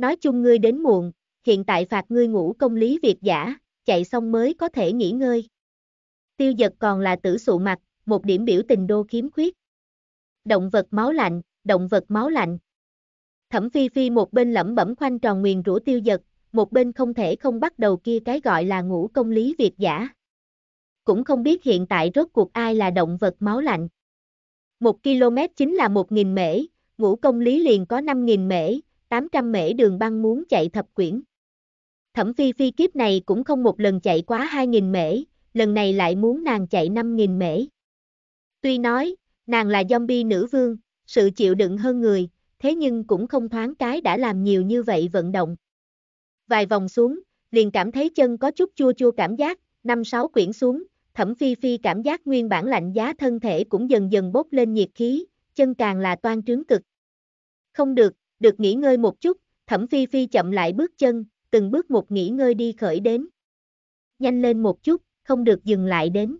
Nói chung ngươi đến muộn, hiện tại phạt ngươi ngủ công lý việc giả, chạy xong mới có thể nghỉ ngơi. Tiêu giật còn là tử sụ mặt, một điểm biểu tình đô khiếm khuyết. Động vật máu lạnh, động vật máu lạnh. Thẩm Phi Phi một bên lẩm bẩm khoanh tròn nguyền rủa tiêu giật, một bên không thể không bắt đầu kia cái gọi là ngủ công lý việc giả. Cũng không biết hiện tại rốt cuộc ai là động vật máu lạnh. Một km chính là một nghìn mễ, ngũ công lý liền có năm nghìn mễ, 800 mễ đường băng muốn chạy thập quyển. Thẩm Phi Phi kiếp này cũng không một lần chạy quá 2.000 mễ, lần này lại muốn nàng chạy 5.000 mễ. Tuy nói, nàng là zombie nữ vương, sự chịu đựng hơn người, thế nhưng cũng không thoáng cái đã làm nhiều như vậy vận động. Vài vòng xuống, liền cảm thấy chân có chút chua chua cảm giác, năm sáu quyển xuống, thẩm phi phi cảm giác nguyên bản lạnh giá thân thể cũng dần dần bốc lên nhiệt khí, chân càng là toan trướng cực. Không được, được nghỉ ngơi một chút, thẩm phi phi chậm lại bước chân, từng bước một nghỉ ngơi đi khởi đến. Nhanh lên một chút, không được dừng lại đến.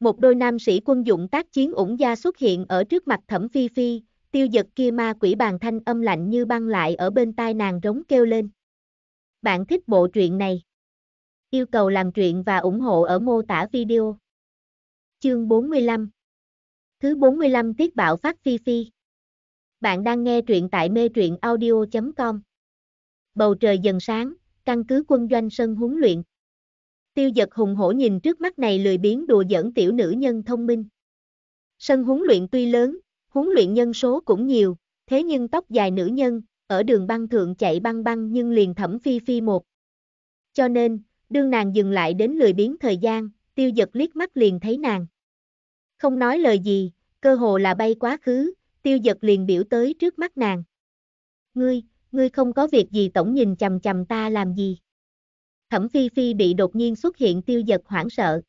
Một đôi nam sĩ quân dụng tác chiến ủng gia xuất hiện ở trước mặt thẩm phi phi, tiêu giật kia ma quỷ bàn thanh âm lạnh như băng lại ở bên tai nàng rống kêu lên. Bạn thích bộ truyện này? Yêu cầu làm truyện và ủng hộ ở mô tả video. Chương 45 Thứ 45 tiết bạo phát phi phi bạn đang nghe truyện tại mê truyện audio.com. Bầu trời dần sáng, căn cứ quân doanh sân huấn luyện. Tiêu giật hùng hổ nhìn trước mắt này lười biến đùa dẫn tiểu nữ nhân thông minh. Sân huấn luyện tuy lớn, huấn luyện nhân số cũng nhiều, thế nhưng tóc dài nữ nhân, ở đường băng thượng chạy băng băng nhưng liền thẩm phi phi một. Cho nên, đương nàng dừng lại đến lười biến thời gian, tiêu giật liếc mắt liền thấy nàng. Không nói lời gì, cơ hồ là bay quá khứ, tiêu giật liền biểu tới trước mắt nàng. Ngươi, ngươi không có việc gì tổng nhìn chầm chầm ta làm gì. Thẩm Phi Phi bị đột nhiên xuất hiện tiêu giật hoảng sợ.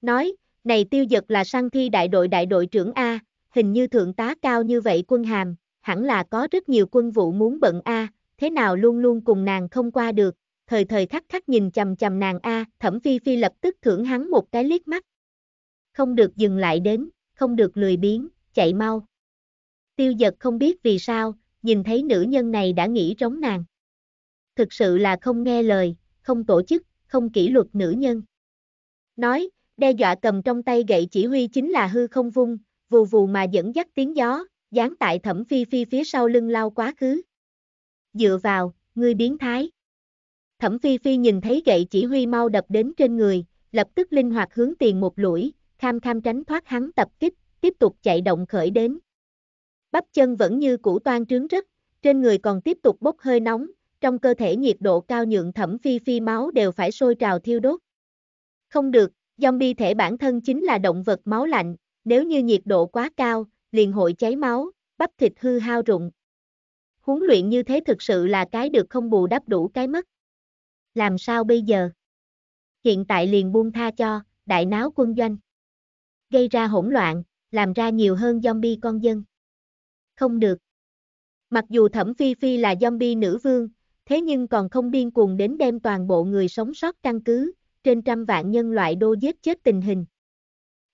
Nói, này tiêu giật là Sang thi đại đội đại đội trưởng A, hình như thượng tá cao như vậy quân hàm, hẳn là có rất nhiều quân vụ muốn bận A, thế nào luôn luôn cùng nàng không qua được, thời thời khắc khắc nhìn chầm chầm nàng A, thẩm phi phi lập tức thưởng hắn một cái liếc mắt. Không được dừng lại đến, không được lười biếng, chạy mau. Tiêu giật không biết vì sao, nhìn thấy nữ nhân này đã nghĩ trống nàng. Thực sự là không nghe lời, không tổ chức, không kỷ luật nữ nhân. Nói, đe dọa cầm trong tay gậy chỉ huy chính là hư không vung, vù vù mà dẫn dắt tiếng gió, dán tại thẩm phi phi phía sau lưng lao quá khứ. Dựa vào, ngươi biến thái. Thẩm phi phi nhìn thấy gậy chỉ huy mau đập đến trên người, lập tức linh hoạt hướng tiền một lũi, kham kham tránh thoát hắn tập kích, tiếp tục chạy động khởi đến bắp chân vẫn như củ toan trướng rứt, trên người còn tiếp tục bốc hơi nóng, trong cơ thể nhiệt độ cao nhượng thẩm phi phi máu đều phải sôi trào thiêu đốt. Không được, zombie thể bản thân chính là động vật máu lạnh, nếu như nhiệt độ quá cao, liền hội cháy máu, bắp thịt hư hao rụng. Huấn luyện như thế thực sự là cái được không bù đắp đủ cái mất. Làm sao bây giờ? Hiện tại liền buông tha cho, đại náo quân doanh. Gây ra hỗn loạn, làm ra nhiều hơn zombie con dân không được. Mặc dù Thẩm Phi Phi là zombie nữ vương, thế nhưng còn không điên cuồng đến đem toàn bộ người sống sót căn cứ, trên trăm vạn nhân loại đô giết chết tình hình.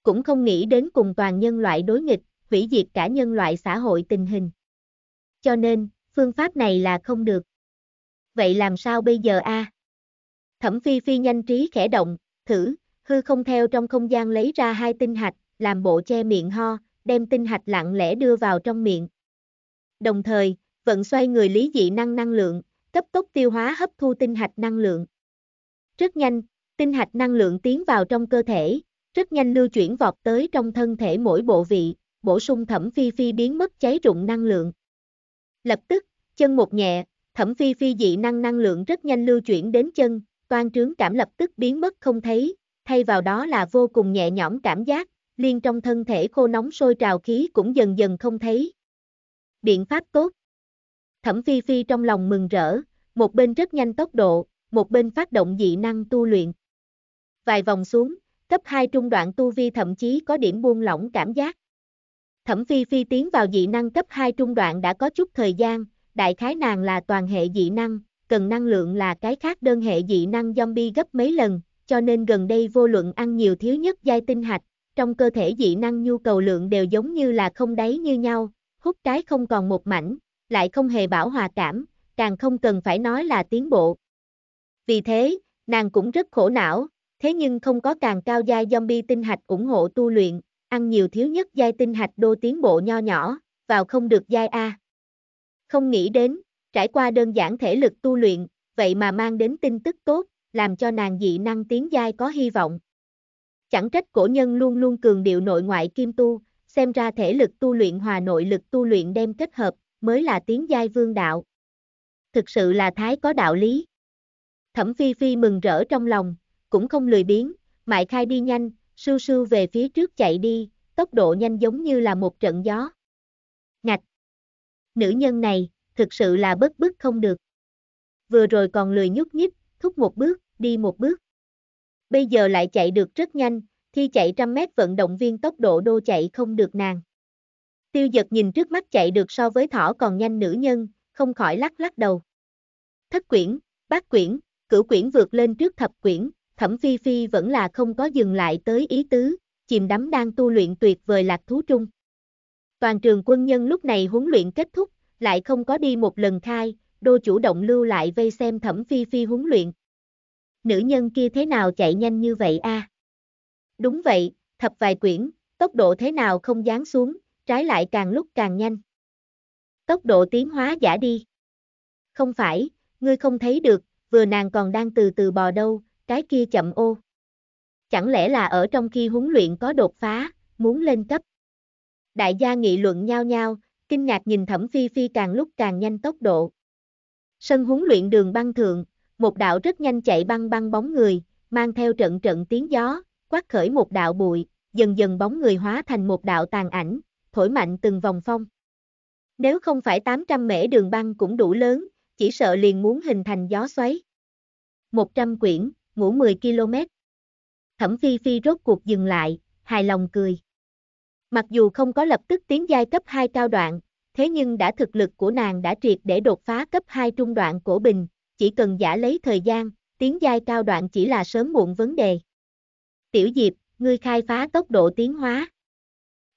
Cũng không nghĩ đến cùng toàn nhân loại đối nghịch, hủy diệt cả nhân loại xã hội tình hình. Cho nên, phương pháp này là không được. Vậy làm sao bây giờ a? À? Thẩm Phi Phi nhanh trí khẽ động, thử, hư không theo trong không gian lấy ra hai tinh hạch, làm bộ che miệng ho, đem tinh hạch lặng lẽ đưa vào trong miệng đồng thời, vận xoay người lý dị năng năng lượng, cấp tốc tiêu hóa hấp thu tinh hạch năng lượng. Rất nhanh, tinh hạch năng lượng tiến vào trong cơ thể, rất nhanh lưu chuyển vọt tới trong thân thể mỗi bộ vị, bổ sung thẩm phi phi biến mất cháy rụng năng lượng. Lập tức, chân một nhẹ, thẩm phi phi dị năng năng lượng rất nhanh lưu chuyển đến chân, toan trướng cảm lập tức biến mất không thấy, thay vào đó là vô cùng nhẹ nhõm cảm giác, liên trong thân thể khô nóng sôi trào khí cũng dần dần không thấy, biện pháp tốt. Thẩm Phi Phi trong lòng mừng rỡ, một bên rất nhanh tốc độ, một bên phát động dị năng tu luyện. Vài vòng xuống, cấp 2 trung đoạn tu vi thậm chí có điểm buông lỏng cảm giác. Thẩm Phi Phi tiến vào dị năng cấp 2 trung đoạn đã có chút thời gian, đại khái nàng là toàn hệ dị năng, cần năng lượng là cái khác đơn hệ dị năng zombie gấp mấy lần, cho nên gần đây vô luận ăn nhiều thiếu nhất giai tinh hạch, trong cơ thể dị năng nhu cầu lượng đều giống như là không đáy như nhau, hút cái không còn một mảnh, lại không hề bảo hòa cảm, càng không cần phải nói là tiến bộ. Vì thế, nàng cũng rất khổ não, thế nhưng không có càng cao giai zombie tinh hạch ủng hộ tu luyện, ăn nhiều thiếu nhất giai tinh hạch đô tiến bộ nho nhỏ, vào không được giai A. Không nghĩ đến, trải qua đơn giản thể lực tu luyện, vậy mà mang đến tin tức tốt, làm cho nàng dị năng tiến giai có hy vọng. Chẳng trách cổ nhân luôn luôn cường điệu nội ngoại kim tu, xem ra thể lực tu luyện hòa nội lực tu luyện đem kết hợp, mới là tiếng giai vương đạo. Thực sự là thái có đạo lý. Thẩm Phi Phi mừng rỡ trong lòng, cũng không lười biến Mại Khai đi nhanh, sưu sưu về phía trước chạy đi, tốc độ nhanh giống như là một trận gió. Ngạch! Nữ nhân này, thực sự là bất bức không được. Vừa rồi còn lười nhúc nhích, thúc một bước, đi một bước. Bây giờ lại chạy được rất nhanh, Thi chạy trăm mét vận động viên tốc độ đô chạy không được nàng. Tiêu giật nhìn trước mắt chạy được so với thỏ còn nhanh nữ nhân, không khỏi lắc lắc đầu. Thất quyển, bát quyển, cửu quyển vượt lên trước thập quyển, thẩm phi phi vẫn là không có dừng lại tới ý tứ, chìm đắm đang tu luyện tuyệt vời lạc thú trung. Toàn trường quân nhân lúc này huấn luyện kết thúc, lại không có đi một lần khai, đô chủ động lưu lại vây xem thẩm phi phi huấn luyện. Nữ nhân kia thế nào chạy nhanh như vậy a? À? Đúng vậy, thập vài quyển, tốc độ thế nào không dán xuống, trái lại càng lúc càng nhanh. Tốc độ tiến hóa giả đi. Không phải, ngươi không thấy được, vừa nàng còn đang từ từ bò đâu, cái kia chậm ô. Chẳng lẽ là ở trong khi huấn luyện có đột phá, muốn lên cấp. Đại gia nghị luận nhau nhau, kinh ngạc nhìn thẩm phi phi càng lúc càng nhanh tốc độ. Sân huấn luyện đường băng thượng, một đạo rất nhanh chạy băng băng bóng người, mang theo trận trận tiếng gió, quát khởi một đạo bụi, dần dần bóng người hóa thành một đạo tàn ảnh, thổi mạnh từng vòng phong. Nếu không phải 800 mễ đường băng cũng đủ lớn, chỉ sợ liền muốn hình thành gió xoáy. 100 quyển, ngủ 10 km. Thẩm Phi Phi rốt cuộc dừng lại, hài lòng cười. Mặc dù không có lập tức tiến giai cấp 2 cao đoạn, thế nhưng đã thực lực của nàng đã triệt để đột phá cấp 2 trung đoạn cổ bình, chỉ cần giả lấy thời gian, tiến giai cao đoạn chỉ là sớm muộn vấn đề. Tiểu Diệp, ngươi khai phá tốc độ tiến hóa.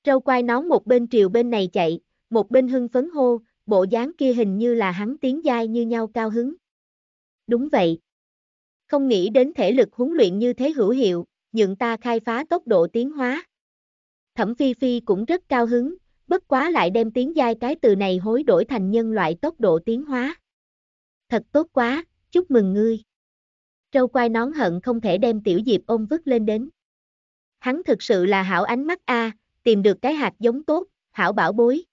Râu quai nón một bên triều bên này chạy, một bên hưng phấn hô, bộ dáng kia hình như là hắn tiến giai như nhau cao hứng. Đúng vậy. Không nghĩ đến thể lực huấn luyện như thế hữu hiệu, nhượng ta khai phá tốc độ tiến hóa. Thẩm Phi Phi cũng rất cao hứng, bất quá lại đem tiếng giai cái từ này hối đổi thành nhân loại tốc độ tiến hóa. Thật tốt quá, chúc mừng ngươi trâu quai nón hận không thể đem tiểu diệp ôm vứt lên đến. Hắn thực sự là hảo ánh mắt a, tìm được cái hạt giống tốt, hảo bảo bối.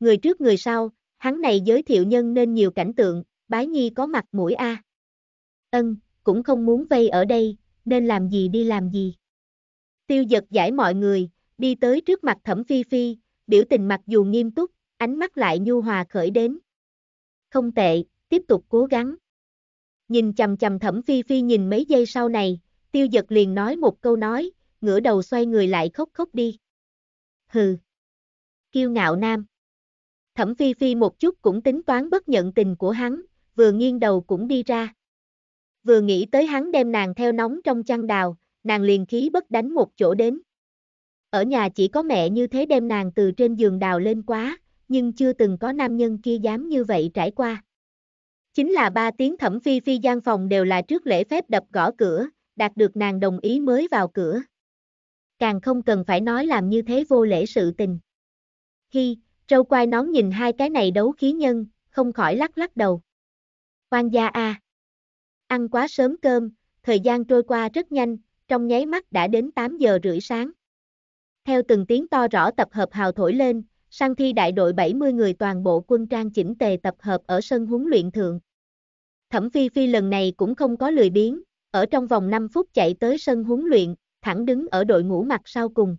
Người trước người sau, hắn này giới thiệu nhân nên nhiều cảnh tượng, bái nhi có mặt mũi a. Ân, cũng không muốn vây ở đây, nên làm gì đi làm gì. Tiêu giật giải mọi người, đi tới trước mặt thẩm phi phi, biểu tình mặc dù nghiêm túc, ánh mắt lại nhu hòa khởi đến. Không tệ, tiếp tục cố gắng nhìn chầm chầm thẩm phi phi nhìn mấy giây sau này, tiêu giật liền nói một câu nói, ngửa đầu xoay người lại khóc khóc đi. Hừ. Kiêu ngạo nam. Thẩm phi phi một chút cũng tính toán bất nhận tình của hắn, vừa nghiêng đầu cũng đi ra. Vừa nghĩ tới hắn đem nàng theo nóng trong chăn đào, nàng liền khí bất đánh một chỗ đến. Ở nhà chỉ có mẹ như thế đem nàng từ trên giường đào lên quá, nhưng chưa từng có nam nhân kia dám như vậy trải qua. Chính là ba tiếng thẩm phi phi gian phòng đều là trước lễ phép đập gõ cửa, đạt được nàng đồng ý mới vào cửa. Càng không cần phải nói làm như thế vô lễ sự tình. Khi trâu quai nón nhìn hai cái này đấu khí nhân, không khỏi lắc lắc đầu. Quan gia a, Ăn quá sớm cơm, thời gian trôi qua rất nhanh, trong nháy mắt đã đến 8 giờ rưỡi sáng. Theo từng tiếng to rõ tập hợp hào thổi lên, sang thi đại đội 70 người toàn bộ quân trang chỉnh tề tập hợp ở sân huấn luyện thượng. Thẩm Phi Phi lần này cũng không có lười biếng, ở trong vòng 5 phút chạy tới sân huấn luyện, thẳng đứng ở đội ngũ mặt sau cùng.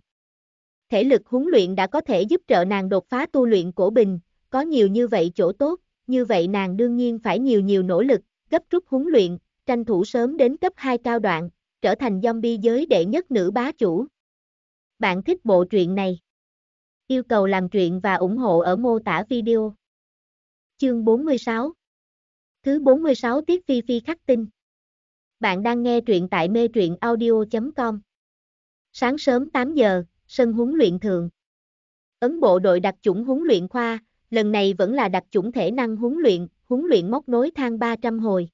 Thể lực huấn luyện đã có thể giúp trợ nàng đột phá tu luyện cổ bình, có nhiều như vậy chỗ tốt, như vậy nàng đương nhiên phải nhiều nhiều nỗ lực, gấp rút huấn luyện, tranh thủ sớm đến cấp 2 cao đoạn, trở thành zombie giới đệ nhất nữ bá chủ. Bạn thích bộ truyện này? Yêu cầu làm chuyện và ủng hộ ở mô tả video. Chương 46 Thứ 46 Tiết Phi Phi Khắc Tinh Bạn đang nghe truyện tại mê truyện audio.com Sáng sớm 8 giờ, sân huấn luyện thường. Ấn bộ đội đặc chủng huấn luyện khoa, lần này vẫn là đặc chủng thể năng huấn luyện, huấn luyện móc nối thang 300 hồi.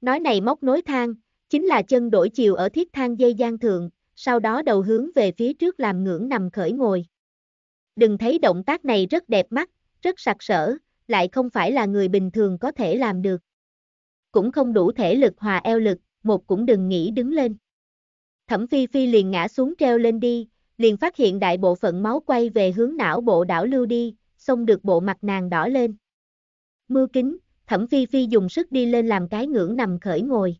Nói này móc nối thang, chính là chân đổi chiều ở thiết thang dây gian thường, sau đó đầu hướng về phía trước làm ngưỡng nằm khởi ngồi. Đừng thấy động tác này rất đẹp mắt, rất sặc sỡ, lại không phải là người bình thường có thể làm được. Cũng không đủ thể lực hòa eo lực, một cũng đừng nghĩ đứng lên. Thẩm Phi Phi liền ngã xuống treo lên đi, liền phát hiện đại bộ phận máu quay về hướng não bộ đảo lưu đi, xong được bộ mặt nàng đỏ lên. Mưa kính, Thẩm Phi Phi dùng sức đi lên làm cái ngưỡng nằm khởi ngồi.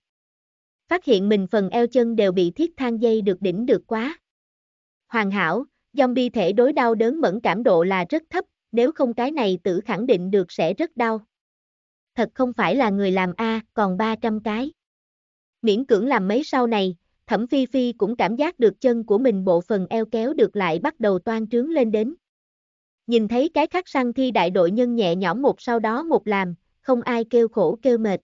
Phát hiện mình phần eo chân đều bị thiết than dây được đỉnh được quá. Hoàn hảo, zombie thể đối đau đớn mẫn cảm độ là rất thấp, nếu không cái này tự khẳng định được sẽ rất đau. Thật không phải là người làm A, à, còn 300 cái. Miễn cưỡng làm mấy sau này, Thẩm Phi Phi cũng cảm giác được chân của mình bộ phần eo kéo được lại bắt đầu toan trướng lên đến. Nhìn thấy cái khắc săn thi đại đội nhân nhẹ nhõm một sau đó một làm, không ai kêu khổ kêu mệt.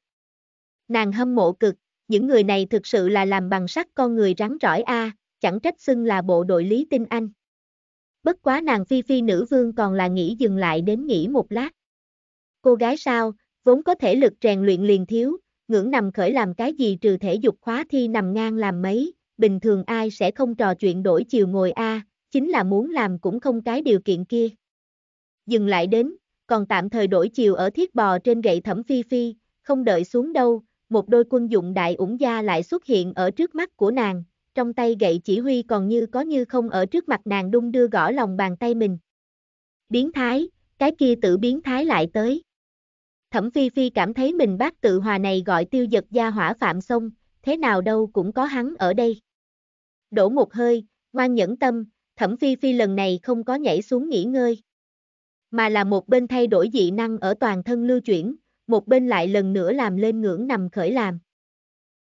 Nàng hâm mộ cực, những người này thực sự là làm bằng sắt con người rắn rỏi A, chẳng trách xưng là bộ đội Lý Tinh Anh bất quá nàng phi phi nữ vương còn là nghĩ dừng lại đến nghỉ một lát. Cô gái sao, vốn có thể lực rèn luyện liền thiếu, ngưỡng nằm khởi làm cái gì trừ thể dục khóa thi nằm ngang làm mấy, bình thường ai sẽ không trò chuyện đổi chiều ngồi a, chính là muốn làm cũng không cái điều kiện kia. Dừng lại đến, còn tạm thời đổi chiều ở thiết bò trên gậy thẩm phi phi, không đợi xuống đâu, một đôi quân dụng đại ủng gia lại xuất hiện ở trước mắt của nàng, trong tay gậy chỉ huy còn như có như không ở trước mặt nàng đung đưa gõ lòng bàn tay mình. Biến thái, cái kia tự biến thái lại tới. Thẩm Phi Phi cảm thấy mình bác tự hòa này gọi tiêu giật gia hỏa phạm xong, thế nào đâu cũng có hắn ở đây. Đổ một hơi, ngoan nhẫn tâm, Thẩm Phi Phi lần này không có nhảy xuống nghỉ ngơi. Mà là một bên thay đổi dị năng ở toàn thân lưu chuyển, một bên lại lần nữa làm lên ngưỡng nằm khởi làm.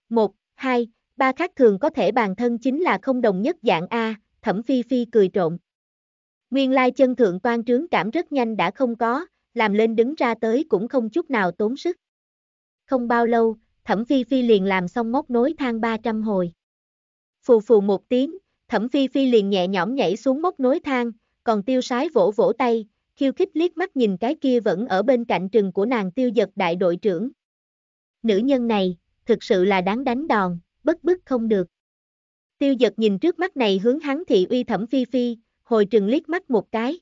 Một, hai, ba khác thường có thể bàn thân chính là không đồng nhất dạng A, thẩm phi phi cười trộn. Nguyên lai chân thượng toan trướng cảm rất nhanh đã không có, làm lên đứng ra tới cũng không chút nào tốn sức. Không bao lâu, thẩm phi phi liền làm xong móc nối thang 300 hồi. Phù phù một tiếng, thẩm phi phi liền nhẹ nhõm nhảy xuống móc nối thang, còn tiêu sái vỗ vỗ tay, khiêu khích liếc mắt nhìn cái kia vẫn ở bên cạnh trừng của nàng tiêu giật đại đội trưởng. Nữ nhân này, thực sự là đáng đánh đòn, bất bức không được. Tiêu giật nhìn trước mắt này hướng hắn thị uy thẩm phi phi, hồi trừng liếc mắt một cái.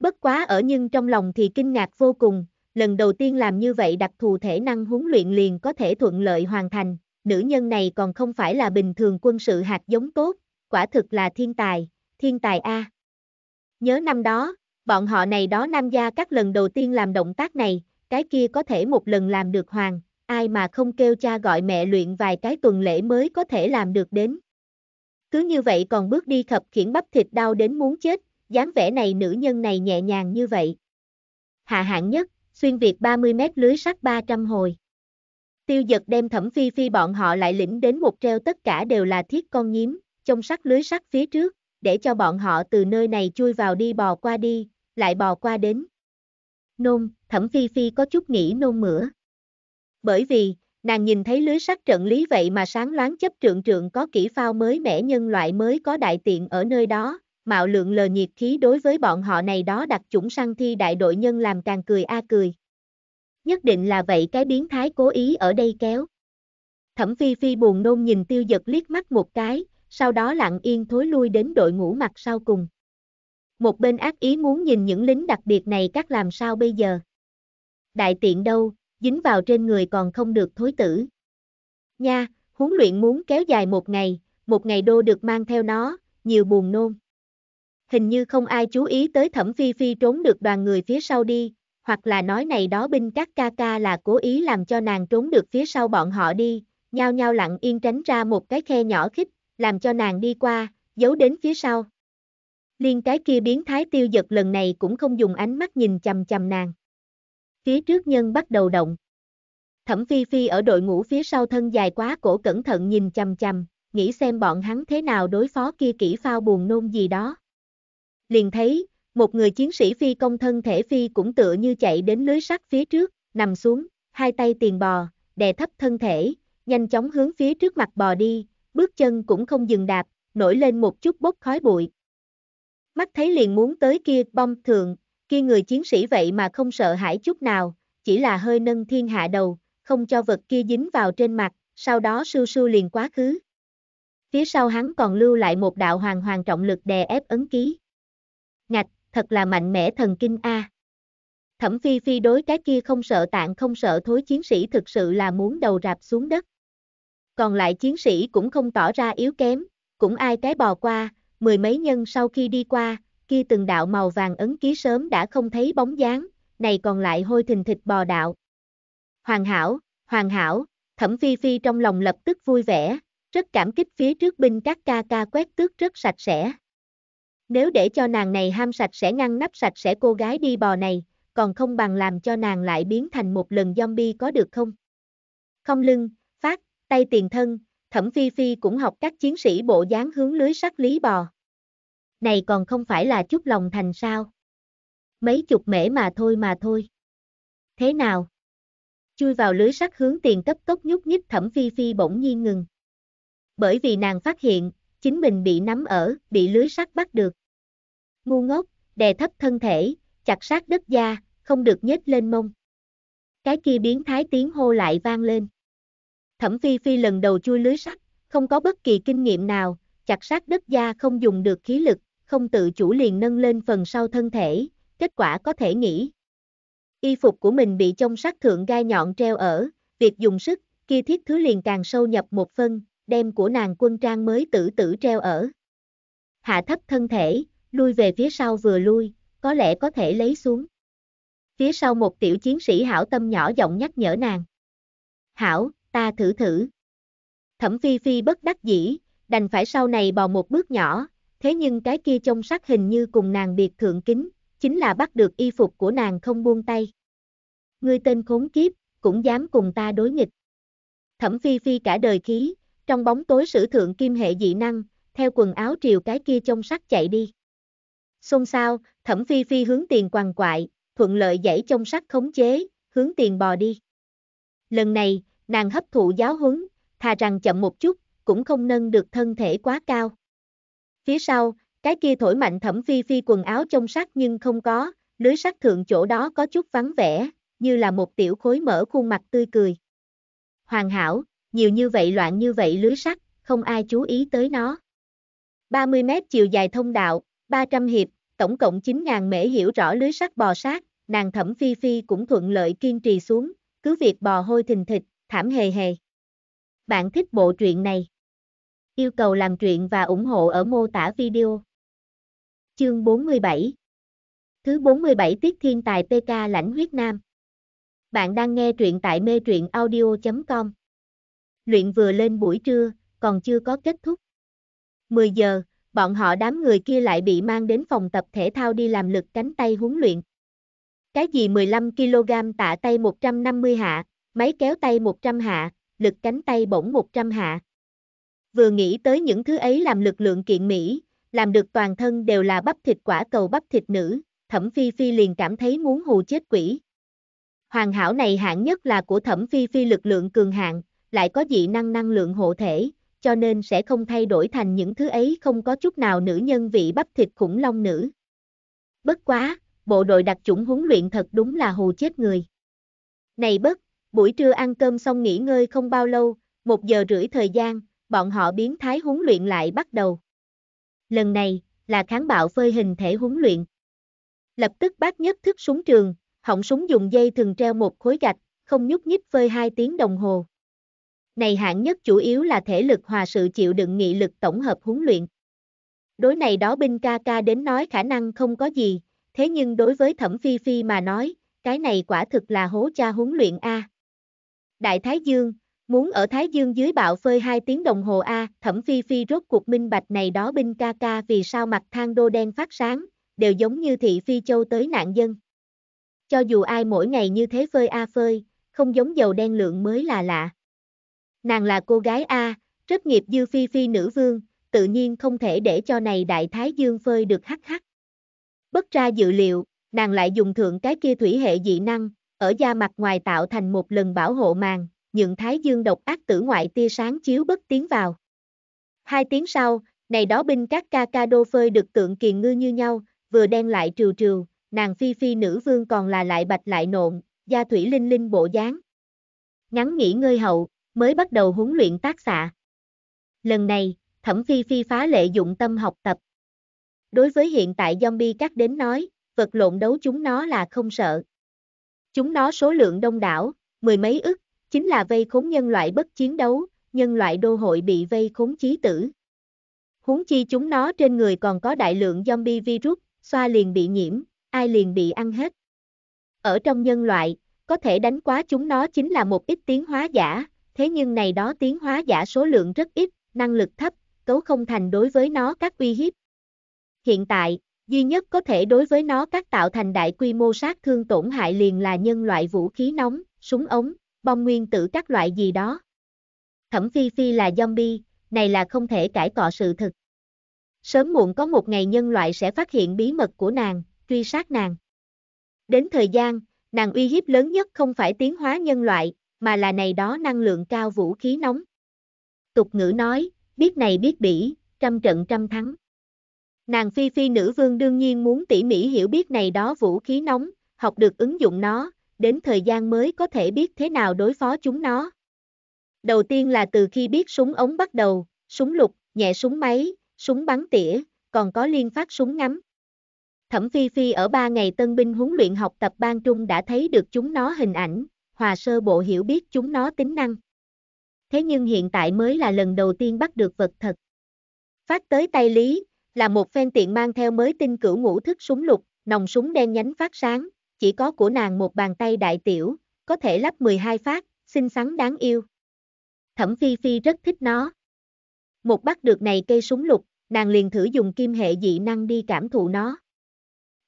Bất quá ở nhưng trong lòng thì kinh ngạc vô cùng, lần đầu tiên làm như vậy đặc thù thể năng huấn luyện liền có thể thuận lợi hoàn thành, nữ nhân này còn không phải là bình thường quân sự hạt giống tốt, quả thực là thiên tài, thiên tài A. Nhớ năm đó, bọn họ này đó nam gia các lần đầu tiên làm động tác này, cái kia có thể một lần làm được hoàng, ai mà không kêu cha gọi mẹ luyện vài cái tuần lễ mới có thể làm được đến. Cứ như vậy còn bước đi khập khiển bắp thịt đau đến muốn chết, dáng vẻ này nữ nhân này nhẹ nhàng như vậy. Hạ hạng nhất, xuyên việt 30 mét lưới sắt 300 hồi. Tiêu giật đem thẩm phi phi bọn họ lại lĩnh đến một treo tất cả đều là thiết con nhím, trong sắt lưới sắt phía trước, để cho bọn họ từ nơi này chui vào đi bò qua đi, lại bò qua đến. Nôn, thẩm phi phi có chút nghỉ nôn mửa. Bởi vì, nàng nhìn thấy lưới sắt trận lý vậy mà sáng loáng chấp trượng trượng có kỹ phao mới mẻ nhân loại mới có đại tiện ở nơi đó, mạo lượng lờ nhiệt khí đối với bọn họ này đó đặc chủng săn thi đại đội nhân làm càng cười a cười. Nhất định là vậy cái biến thái cố ý ở đây kéo. Thẩm Phi Phi buồn nôn nhìn tiêu giật liếc mắt một cái, sau đó lặng yên thối lui đến đội ngũ mặt sau cùng. Một bên ác ý muốn nhìn những lính đặc biệt này các làm sao bây giờ. Đại tiện đâu, dính vào trên người còn không được thối tử. Nha, huấn luyện muốn kéo dài một ngày, một ngày đô được mang theo nó, nhiều buồn nôn. Hình như không ai chú ý tới thẩm phi phi trốn được đoàn người phía sau đi, hoặc là nói này đó binh các ca ca là cố ý làm cho nàng trốn được phía sau bọn họ đi, nhao nhao lặng yên tránh ra một cái khe nhỏ khích, làm cho nàng đi qua, giấu đến phía sau. Liên cái kia biến thái tiêu giật lần này cũng không dùng ánh mắt nhìn chầm chầm nàng phía trước nhân bắt đầu động. Thẩm Phi Phi ở đội ngũ phía sau thân dài quá cổ cẩn thận nhìn chằm chằm, nghĩ xem bọn hắn thế nào đối phó kia kỹ phao buồn nôn gì đó. Liền thấy, một người chiến sĩ phi công thân thể phi cũng tựa như chạy đến lưới sắt phía trước, nằm xuống, hai tay tiền bò, đè thấp thân thể, nhanh chóng hướng phía trước mặt bò đi, bước chân cũng không dừng đạp, nổi lên một chút bốc khói bụi. Mắt thấy liền muốn tới kia bom thượng, Kia người chiến sĩ vậy mà không sợ hãi chút nào, chỉ là hơi nâng thiên hạ đầu, không cho vật kia dính vào trên mặt, sau đó sưu sưu liền quá khứ. Phía sau hắn còn lưu lại một đạo hoàng hoàng trọng lực đè ép ấn ký. Ngạch, thật là mạnh mẽ thần kinh A. Thẩm Phi Phi đối cái kia không sợ tạng không sợ thối chiến sĩ thực sự là muốn đầu rạp xuống đất. Còn lại chiến sĩ cũng không tỏ ra yếu kém, cũng ai cái bò qua, mười mấy nhân sau khi đi qua, kia từng đạo màu vàng ấn ký sớm đã không thấy bóng dáng, này còn lại hôi thình thịt bò đạo. Hoàn hảo, hoàn hảo, thẩm phi phi trong lòng lập tức vui vẻ, rất cảm kích phía trước binh các ca ca quét tước rất sạch sẽ. Nếu để cho nàng này ham sạch sẽ ngăn nắp sạch sẽ cô gái đi bò này, còn không bằng làm cho nàng lại biến thành một lần zombie có được không? Không lưng, phát, tay tiền thân, thẩm phi phi cũng học các chiến sĩ bộ dáng hướng lưới sắt lý bò. Này còn không phải là chút lòng thành sao? Mấy chục mễ mà thôi mà thôi. Thế nào? Chui vào lưới sắt hướng tiền cấp tốc nhúc nhích thẩm phi phi bỗng nhiên ngừng. Bởi vì nàng phát hiện, chính mình bị nắm ở, bị lưới sắt bắt được. Ngu ngốc, đè thấp thân thể, chặt sát đất da, không được nhếch lên mông. Cái kia biến thái tiếng hô lại vang lên. Thẩm Phi Phi lần đầu chui lưới sắt, không có bất kỳ kinh nghiệm nào, chặt sát đất da không dùng được khí lực, không tự chủ liền nâng lên phần sau thân thể, kết quả có thể nghĩ. Y phục của mình bị trong sắc thượng gai nhọn treo ở, việc dùng sức, kia thiết thứ liền càng sâu nhập một phân, đem của nàng quân trang mới tử tử treo ở. Hạ thấp thân thể, lui về phía sau vừa lui, có lẽ có thể lấy xuống. Phía sau một tiểu chiến sĩ hảo tâm nhỏ giọng nhắc nhở nàng. Hảo, ta thử thử. Thẩm Phi Phi bất đắc dĩ, đành phải sau này bò một bước nhỏ, thế nhưng cái kia trông sắc hình như cùng nàng biệt thượng kính, chính là bắt được y phục của nàng không buông tay. Ngươi tên khốn kiếp, cũng dám cùng ta đối nghịch. Thẩm Phi Phi cả đời khí, trong bóng tối sử thượng kim hệ dị năng, theo quần áo triều cái kia trông sắc chạy đi. Xôn sao, Thẩm Phi Phi hướng tiền quằn quại, thuận lợi dãy trông sắc khống chế, hướng tiền bò đi. Lần này, nàng hấp thụ giáo huấn, thà rằng chậm một chút, cũng không nâng được thân thể quá cao. Phía sau, cái kia thổi mạnh thẩm phi phi quần áo trong sắt nhưng không có, lưới sắt thượng chỗ đó có chút vắng vẻ, như là một tiểu khối mở khuôn mặt tươi cười. Hoàn hảo, nhiều như vậy loạn như vậy lưới sắt, không ai chú ý tới nó. 30 mét chiều dài thông đạo, 300 hiệp, tổng cộng 9.000 mễ hiểu rõ lưới sắt bò sát, nàng thẩm phi phi cũng thuận lợi kiên trì xuống, cứ việc bò hôi thình thịt, thảm hề hề. Bạn thích bộ truyện này? Yêu cầu làm chuyện và ủng hộ ở mô tả video. Chương 47 Thứ 47 Tiết Thiên Tài PK Lãnh Huyết Nam Bạn đang nghe truyện tại mê truyện audio.com Luyện vừa lên buổi trưa, còn chưa có kết thúc. 10 giờ, bọn họ đám người kia lại bị mang đến phòng tập thể thao đi làm lực cánh tay huấn luyện. Cái gì 15kg tạ tay 150 hạ, máy kéo tay 100 hạ, lực cánh tay bổng 100 hạ vừa nghĩ tới những thứ ấy làm lực lượng kiện Mỹ, làm được toàn thân đều là bắp thịt quả cầu bắp thịt nữ, thẩm phi phi liền cảm thấy muốn hù chết quỷ. Hoàn hảo này hạng nhất là của thẩm phi phi lực lượng cường hạng, lại có dị năng năng lượng hộ thể, cho nên sẽ không thay đổi thành những thứ ấy không có chút nào nữ nhân vị bắp thịt khủng long nữ. Bất quá, bộ đội đặc chủng huấn luyện thật đúng là hù chết người. Này bất, buổi trưa ăn cơm xong nghỉ ngơi không bao lâu, một giờ rưỡi thời gian, bọn họ biến thái huấn luyện lại bắt đầu. Lần này, là kháng bạo phơi hình thể huấn luyện. Lập tức bác nhất thức súng trường, họng súng dùng dây thường treo một khối gạch, không nhúc nhích phơi hai tiếng đồng hồ. Này hạng nhất chủ yếu là thể lực hòa sự chịu đựng nghị lực tổng hợp huấn luyện. Đối này đó binh ca ca đến nói khả năng không có gì, thế nhưng đối với thẩm phi phi mà nói, cái này quả thực là hố cha huấn luyện A. Đại Thái Dương, Muốn ở Thái Dương dưới bạo phơi 2 tiếng đồng hồ A, thẩm phi phi rốt cuộc minh bạch này đó binh ca ca vì sao mặt thang đô đen phát sáng, đều giống như thị phi châu tới nạn dân. Cho dù ai mỗi ngày như thế phơi A phơi, không giống dầu đen lượng mới là lạ. Nàng là cô gái A, rất nghiệp dư phi phi nữ vương, tự nhiên không thể để cho này đại thái dương phơi được hắc hắc. Bất ra dự liệu, nàng lại dùng thượng cái kia thủy hệ dị năng, ở da mặt ngoài tạo thành một lần bảo hộ màng, nhượng Thái Dương độc ác tử ngoại tia sáng chiếu bất tiến vào. Hai tiếng sau, này đó binh các ca ca đô phơi được tượng kiền ngư như nhau, vừa đen lại trừ trừ, nàng phi phi nữ vương còn là lại bạch lại nộn, gia thủy linh linh bộ dáng. Ngắn nghỉ ngơi hậu, mới bắt đầu huấn luyện tác xạ. Lần này, thẩm phi phi phá lệ dụng tâm học tập. Đối với hiện tại zombie các đến nói, vật lộn đấu chúng nó là không sợ. Chúng nó số lượng đông đảo, mười mấy ức, Chính là vây khốn nhân loại bất chiến đấu, nhân loại đô hội bị vây khốn chí tử. Huống chi chúng nó trên người còn có đại lượng zombie virus, xoa liền bị nhiễm, ai liền bị ăn hết. Ở trong nhân loại, có thể đánh quá chúng nó chính là một ít tiến hóa giả, thế nhưng này đó tiến hóa giả số lượng rất ít, năng lực thấp, cấu không thành đối với nó các uy hiếp. Hiện tại, duy nhất có thể đối với nó các tạo thành đại quy mô sát thương tổn hại liền là nhân loại vũ khí nóng, súng ống, bom nguyên tử các loại gì đó. Thẩm Phi Phi là zombie, này là không thể cải cọ sự thực. Sớm muộn có một ngày nhân loại sẽ phát hiện bí mật của nàng, truy sát nàng. Đến thời gian, nàng uy hiếp lớn nhất không phải tiến hóa nhân loại, mà là này đó năng lượng cao vũ khí nóng. Tục ngữ nói, biết này biết bỉ, trăm trận trăm thắng. Nàng phi phi nữ vương đương nhiên muốn tỉ mỉ hiểu biết này đó vũ khí nóng, học được ứng dụng nó, đến thời gian mới có thể biết thế nào đối phó chúng nó. Đầu tiên là từ khi biết súng ống bắt đầu, súng lục, nhẹ súng máy, súng bắn tỉa, còn có liên phát súng ngắm. Thẩm Phi Phi ở 3 ngày tân binh huấn luyện học tập ban trung đã thấy được chúng nó hình ảnh, hòa sơ bộ hiểu biết chúng nó tính năng. Thế nhưng hiện tại mới là lần đầu tiên bắt được vật thật. Phát tới tay Lý, là một phen tiện mang theo mới tinh cửu ngũ thức súng lục, nòng súng đen nhánh phát sáng, chỉ có của nàng một bàn tay đại tiểu, có thể lắp 12 phát, xinh xắn đáng yêu. Thẩm Phi Phi rất thích nó. Một bắt được này cây súng lục, nàng liền thử dùng kim hệ dị năng đi cảm thụ nó.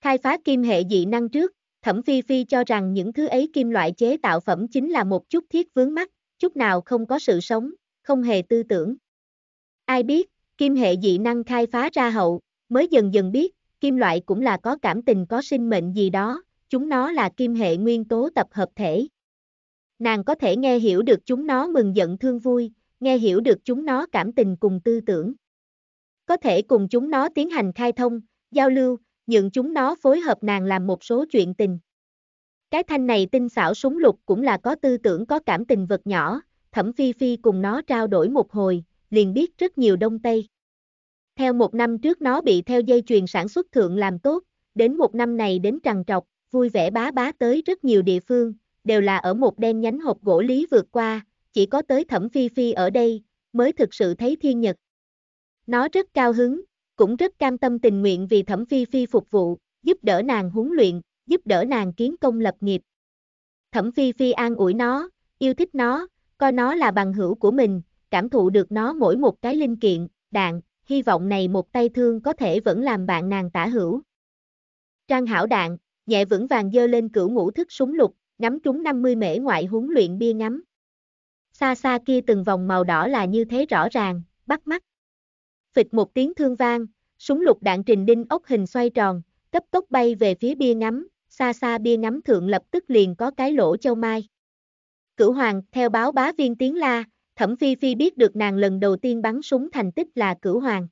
Khai phá kim hệ dị năng trước, Thẩm Phi Phi cho rằng những thứ ấy kim loại chế tạo phẩm chính là một chút thiết vướng mắt, chút nào không có sự sống, không hề tư tưởng. Ai biết, kim hệ dị năng khai phá ra hậu, mới dần dần biết, kim loại cũng là có cảm tình có sinh mệnh gì đó, chúng nó là kim hệ nguyên tố tập hợp thể. Nàng có thể nghe hiểu được chúng nó mừng giận thương vui, nghe hiểu được chúng nó cảm tình cùng tư tưởng. Có thể cùng chúng nó tiến hành khai thông, giao lưu, nhượng chúng nó phối hợp nàng làm một số chuyện tình. Cái thanh này tinh xảo súng lục cũng là có tư tưởng có cảm tình vật nhỏ, Thẩm Phi Phi cùng nó trao đổi một hồi, liền biết rất nhiều đông tây. Theo một năm trước nó bị theo dây chuyền sản xuất thượng làm tốt, đến một năm này đến trằn trọc, vui vẻ bá bá tới rất nhiều địa phương, đều là ở một đen nhánh hộp gỗ lý vượt qua, chỉ có tới thẩm phi phi ở đây, mới thực sự thấy thiên nhật. Nó rất cao hứng, cũng rất cam tâm tình nguyện vì thẩm phi phi phục vụ, giúp đỡ nàng huấn luyện, giúp đỡ nàng kiến công lập nghiệp. Thẩm phi phi an ủi nó, yêu thích nó, coi nó là bằng hữu của mình, cảm thụ được nó mỗi một cái linh kiện, đạn, hy vọng này một tay thương có thể vẫn làm bạn nàng tả hữu. Trang hảo đạn, nhẹ vững vàng dơ lên cửu ngũ thức súng lục, ngắm trúng 50 mễ ngoại huấn luyện bia ngắm. Xa xa kia từng vòng màu đỏ là như thế rõ ràng, bắt mắt. Phịch một tiếng thương vang, súng lục đạn trình đinh ốc hình xoay tròn, cấp tốc bay về phía bia ngắm, xa xa bia ngắm thượng lập tức liền có cái lỗ châu mai. Cửu hoàng, theo báo bá viên tiếng la, thẩm phi phi biết được nàng lần đầu tiên bắn súng thành tích là cửu hoàng.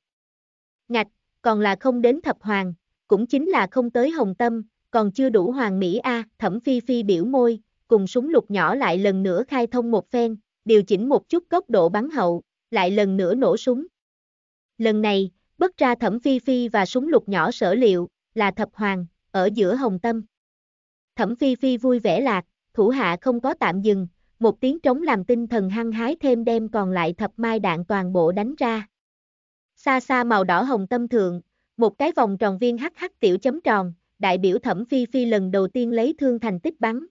Ngạch, còn là không đến thập hoàng, cũng chính là không tới hồng tâm, còn chưa đủ hoàng mỹ a, à, Thẩm Phi Phi biểu môi, cùng súng lục nhỏ lại lần nữa khai thông một phen, điều chỉnh một chút góc độ bắn hậu, lại lần nữa nổ súng. Lần này, bất ra Thẩm Phi Phi và súng lục nhỏ sở liệu, là thập hoàng, ở giữa hồng tâm. Thẩm Phi Phi vui vẻ lạc, thủ hạ không có tạm dừng, một tiếng trống làm tinh thần hăng hái thêm đem còn lại thập mai đạn toàn bộ đánh ra. Xa xa màu đỏ hồng tâm thượng, một cái vòng tròn viên hắc hắc tiểu chấm tròn, đại biểu Thẩm Phi Phi lần đầu tiên lấy thương thành tích bắn.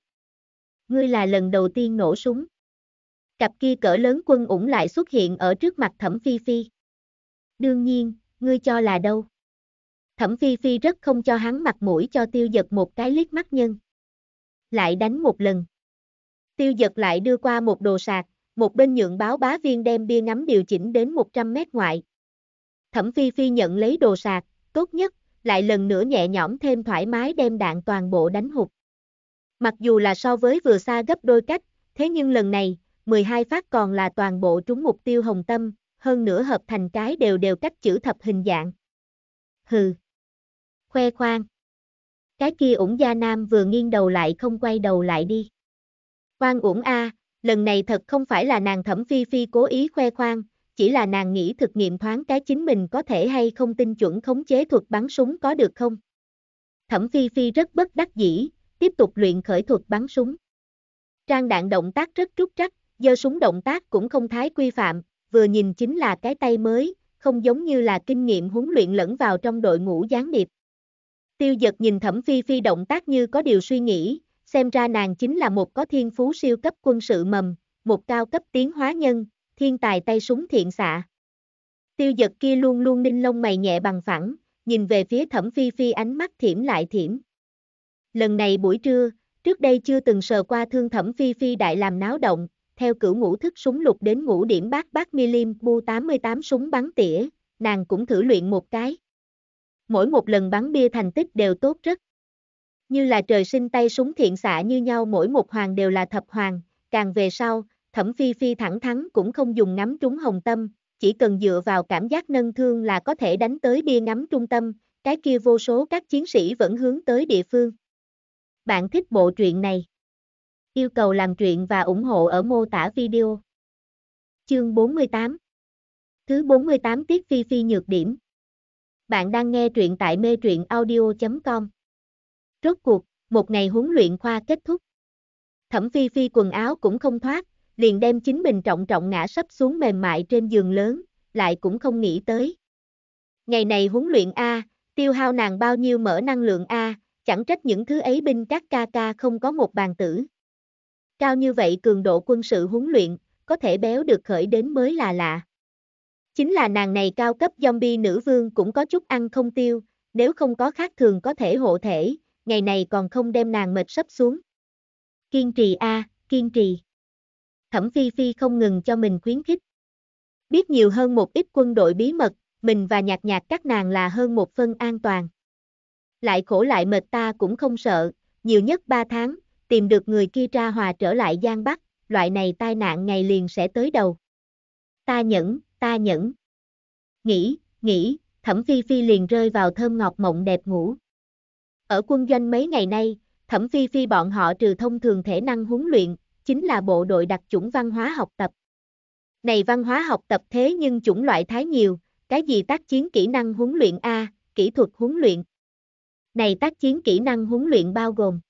Ngươi là lần đầu tiên nổ súng. Cặp kia cỡ lớn quân ủng lại xuất hiện ở trước mặt Thẩm Phi Phi. Đương nhiên, ngươi cho là đâu. Thẩm Phi Phi rất không cho hắn mặt mũi cho tiêu giật một cái liếc mắt nhân. Lại đánh một lần. Tiêu giật lại đưa qua một đồ sạc, một bên nhượng báo bá viên đem bia ngắm điều chỉnh đến 100 mét ngoại. Thẩm Phi Phi nhận lấy đồ sạc, tốt nhất, lại lần nữa nhẹ nhõm thêm thoải mái đem đạn toàn bộ đánh hụt. Mặc dù là so với vừa xa gấp đôi cách, thế nhưng lần này, 12 phát còn là toàn bộ trúng mục tiêu hồng tâm, hơn nữa hợp thành cái đều đều cách chữ thập hình dạng. Hừ. Khoe khoang. Cái kia ủng gia nam vừa nghiêng đầu lại không quay đầu lại đi. Khoan ủng A, lần này thật không phải là nàng thẩm phi phi cố ý khoe khoang, chỉ là nàng nghĩ thực nghiệm thoáng cái chính mình có thể hay không tin chuẩn khống chế thuật bắn súng có được không. Thẩm Phi Phi rất bất đắc dĩ, tiếp tục luyện khởi thuật bắn súng. Trang đạn động tác rất trúc trắc, do súng động tác cũng không thái quy phạm, vừa nhìn chính là cái tay mới, không giống như là kinh nghiệm huấn luyện lẫn vào trong đội ngũ gián điệp. Tiêu giật nhìn Thẩm Phi Phi động tác như có điều suy nghĩ, xem ra nàng chính là một có thiên phú siêu cấp quân sự mầm, một cao cấp tiến hóa nhân, thiên tài tay súng thiện xạ. Tiêu giật kia luôn luôn ninh lông mày nhẹ bằng phẳng, nhìn về phía thẩm phi phi ánh mắt thiểm lại thiểm. Lần này buổi trưa, trước đây chưa từng sờ qua thương thẩm phi phi đại làm náo động, theo cửu ngũ thức súng lục đến ngũ điểm bát bát milim bu 88 súng bắn tỉa, nàng cũng thử luyện một cái. Mỗi một lần bắn bia thành tích đều tốt rất. Như là trời sinh tay súng thiện xạ như nhau mỗi một hoàng đều là thập hoàng, càng về sau, Thẩm Phi Phi thẳng thắn cũng không dùng ngắm trúng hồng tâm, chỉ cần dựa vào cảm giác nâng thương là có thể đánh tới bia ngắm trung tâm, cái kia vô số các chiến sĩ vẫn hướng tới địa phương. Bạn thích bộ truyện này? Yêu cầu làm truyện và ủng hộ ở mô tả video. Chương 48 Thứ 48 Tiết Phi Phi nhược điểm Bạn đang nghe truyện tại mê truyện audio.com Rốt cuộc, một ngày huấn luyện khoa kết thúc. Thẩm Phi Phi quần áo cũng không thoát, liền đem chính mình trọng trọng ngã sấp xuống mềm mại trên giường lớn, lại cũng không nghĩ tới. Ngày này huấn luyện A, tiêu hao nàng bao nhiêu mở năng lượng A, chẳng trách những thứ ấy binh các ca ca không có một bàn tử. Cao như vậy cường độ quân sự huấn luyện, có thể béo được khởi đến mới là lạ. Chính là nàng này cao cấp zombie nữ vương cũng có chút ăn không tiêu, nếu không có khác thường có thể hộ thể, ngày này còn không đem nàng mệt sấp xuống. Kiên trì a, kiên trì. Thẩm Phi Phi không ngừng cho mình khuyến khích. Biết nhiều hơn một ít quân đội bí mật, mình và nhạc nhạc các nàng là hơn một phân an toàn. Lại khổ lại mệt ta cũng không sợ, nhiều nhất ba tháng, tìm được người kia ra hòa trở lại Giang Bắc, loại này tai nạn ngày liền sẽ tới đầu. Ta nhẫn, ta nhẫn. Nghĩ, nghĩ, Thẩm Phi Phi liền rơi vào thơm ngọt mộng đẹp ngủ. Ở quân doanh mấy ngày nay, Thẩm Phi Phi bọn họ trừ thông thường thể năng huấn luyện, chính là bộ đội đặc chủng văn hóa học tập. Này văn hóa học tập thế nhưng chủng loại thái nhiều, cái gì tác chiến kỹ năng huấn luyện A, kỹ thuật huấn luyện. Này tác chiến kỹ năng huấn luyện bao gồm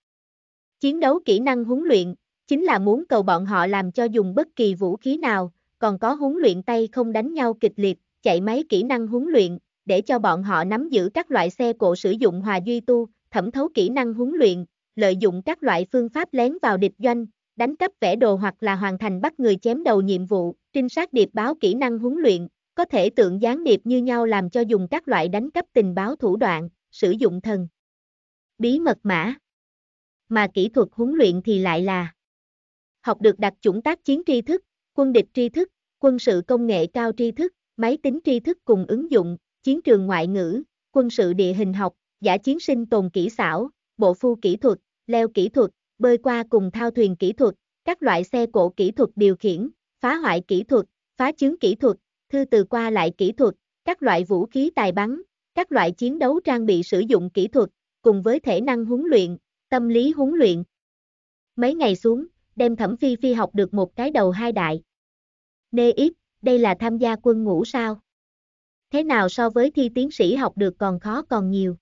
chiến đấu kỹ năng huấn luyện, chính là muốn cầu bọn họ làm cho dùng bất kỳ vũ khí nào, còn có huấn luyện tay không đánh nhau kịch liệt, chạy máy kỹ năng huấn luyện, để cho bọn họ nắm giữ các loại xe cộ sử dụng hòa duy tu, thẩm thấu kỹ năng huấn luyện, lợi dụng các loại phương pháp lén vào địch doanh, đánh cắp vẽ đồ hoặc là hoàn thành bắt người chém đầu nhiệm vụ, trinh sát điệp báo kỹ năng huấn luyện, có thể tượng gián điệp như nhau làm cho dùng các loại đánh cắp tình báo thủ đoạn, sử dụng thần. Bí mật mã Mà kỹ thuật huấn luyện thì lại là Học được đặc chủng tác chiến tri thức, quân địch tri thức, quân sự công nghệ cao tri thức, máy tính tri thức cùng ứng dụng, chiến trường ngoại ngữ, quân sự địa hình học, giả chiến sinh tồn kỹ xảo, bộ phu kỹ thuật, leo kỹ thuật, bơi qua cùng thao thuyền kỹ thuật, các loại xe cộ kỹ thuật điều khiển, phá hoại kỹ thuật, phá chướng kỹ thuật, thư từ qua lại kỹ thuật, các loại vũ khí tài bắn, các loại chiến đấu trang bị sử dụng kỹ thuật, cùng với thể năng huấn luyện, tâm lý huấn luyện. Mấy ngày xuống, đem Thẩm Phi Phi học được một cái đầu hai đại. Nê ít, đây là tham gia quân ngũ sao? Thế nào so với thi tiến sĩ học được còn khó còn nhiều?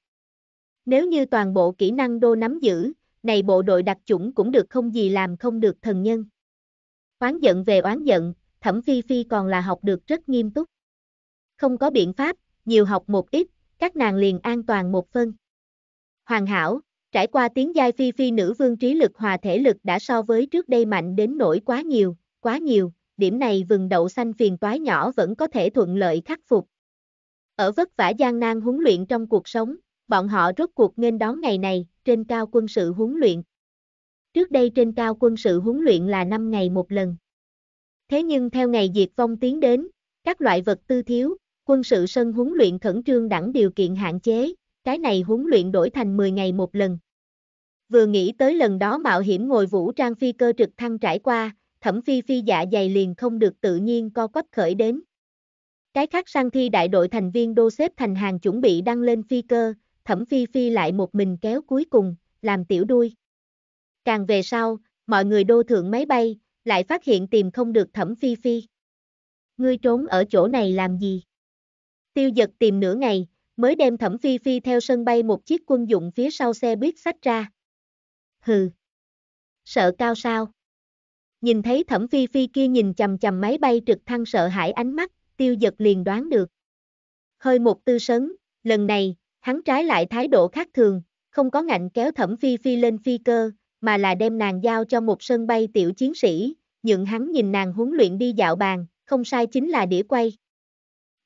Nếu như toàn bộ kỹ năng đô nắm giữ, này bộ đội đặc chủng cũng được không gì làm không được thần nhân. Oán giận về oán giận, Thẩm Phi Phi còn là học được rất nghiêm túc. Không có biện pháp, nhiều học một ít, các nàng liền an toàn một phân. Hoàn hảo, trải qua tiếng giai Phi Phi nữ vương trí lực hòa thể lực đã so với trước đây mạnh đến nổi quá nhiều, quá nhiều, điểm này vừng đậu xanh phiền toái nhỏ vẫn có thể thuận lợi khắc phục. Ở vất vả gian nan huấn luyện trong cuộc sống, bọn họ rốt cuộc nghênh đón ngày này, trên cao quân sự huấn luyện. Trước đây trên cao quân sự huấn luyện là 5 ngày một lần. Thế nhưng theo ngày diệt vong tiến đến, các loại vật tư thiếu, quân sự sân huấn luyện khẩn trương đẳng điều kiện hạn chế, cái này huấn luyện đổi thành 10 ngày một lần. Vừa nghĩ tới lần đó mạo hiểm ngồi vũ trang phi cơ trực thăng trải qua, thẩm phi phi dạ dày liền không được tự nhiên co quắp khởi đến. Cái khác sang thi đại đội thành viên đô xếp thành hàng chuẩn bị đăng lên phi cơ, Thẩm Phi Phi lại một mình kéo cuối cùng, làm tiểu đuôi. Càng về sau, mọi người đô thượng máy bay, lại phát hiện tìm không được Thẩm Phi Phi. Ngươi trốn ở chỗ này làm gì? Tiêu giật tìm nửa ngày, mới đem Thẩm Phi Phi theo sân bay một chiếc quân dụng phía sau xe buýt sách ra. Hừ! Sợ cao sao? Nhìn thấy Thẩm Phi Phi kia nhìn chầm chầm máy bay trực thăng sợ hãi ánh mắt, tiêu giật liền đoán được. Hơi một tư sấn, lần này, Hắn trái lại thái độ khác thường, không có ngạnh kéo thẩm phi phi lên phi cơ, mà là đem nàng giao cho một sân bay tiểu chiến sĩ, nhượng hắn nhìn nàng huấn luyện đi dạo bàn, không sai chính là đĩa quay.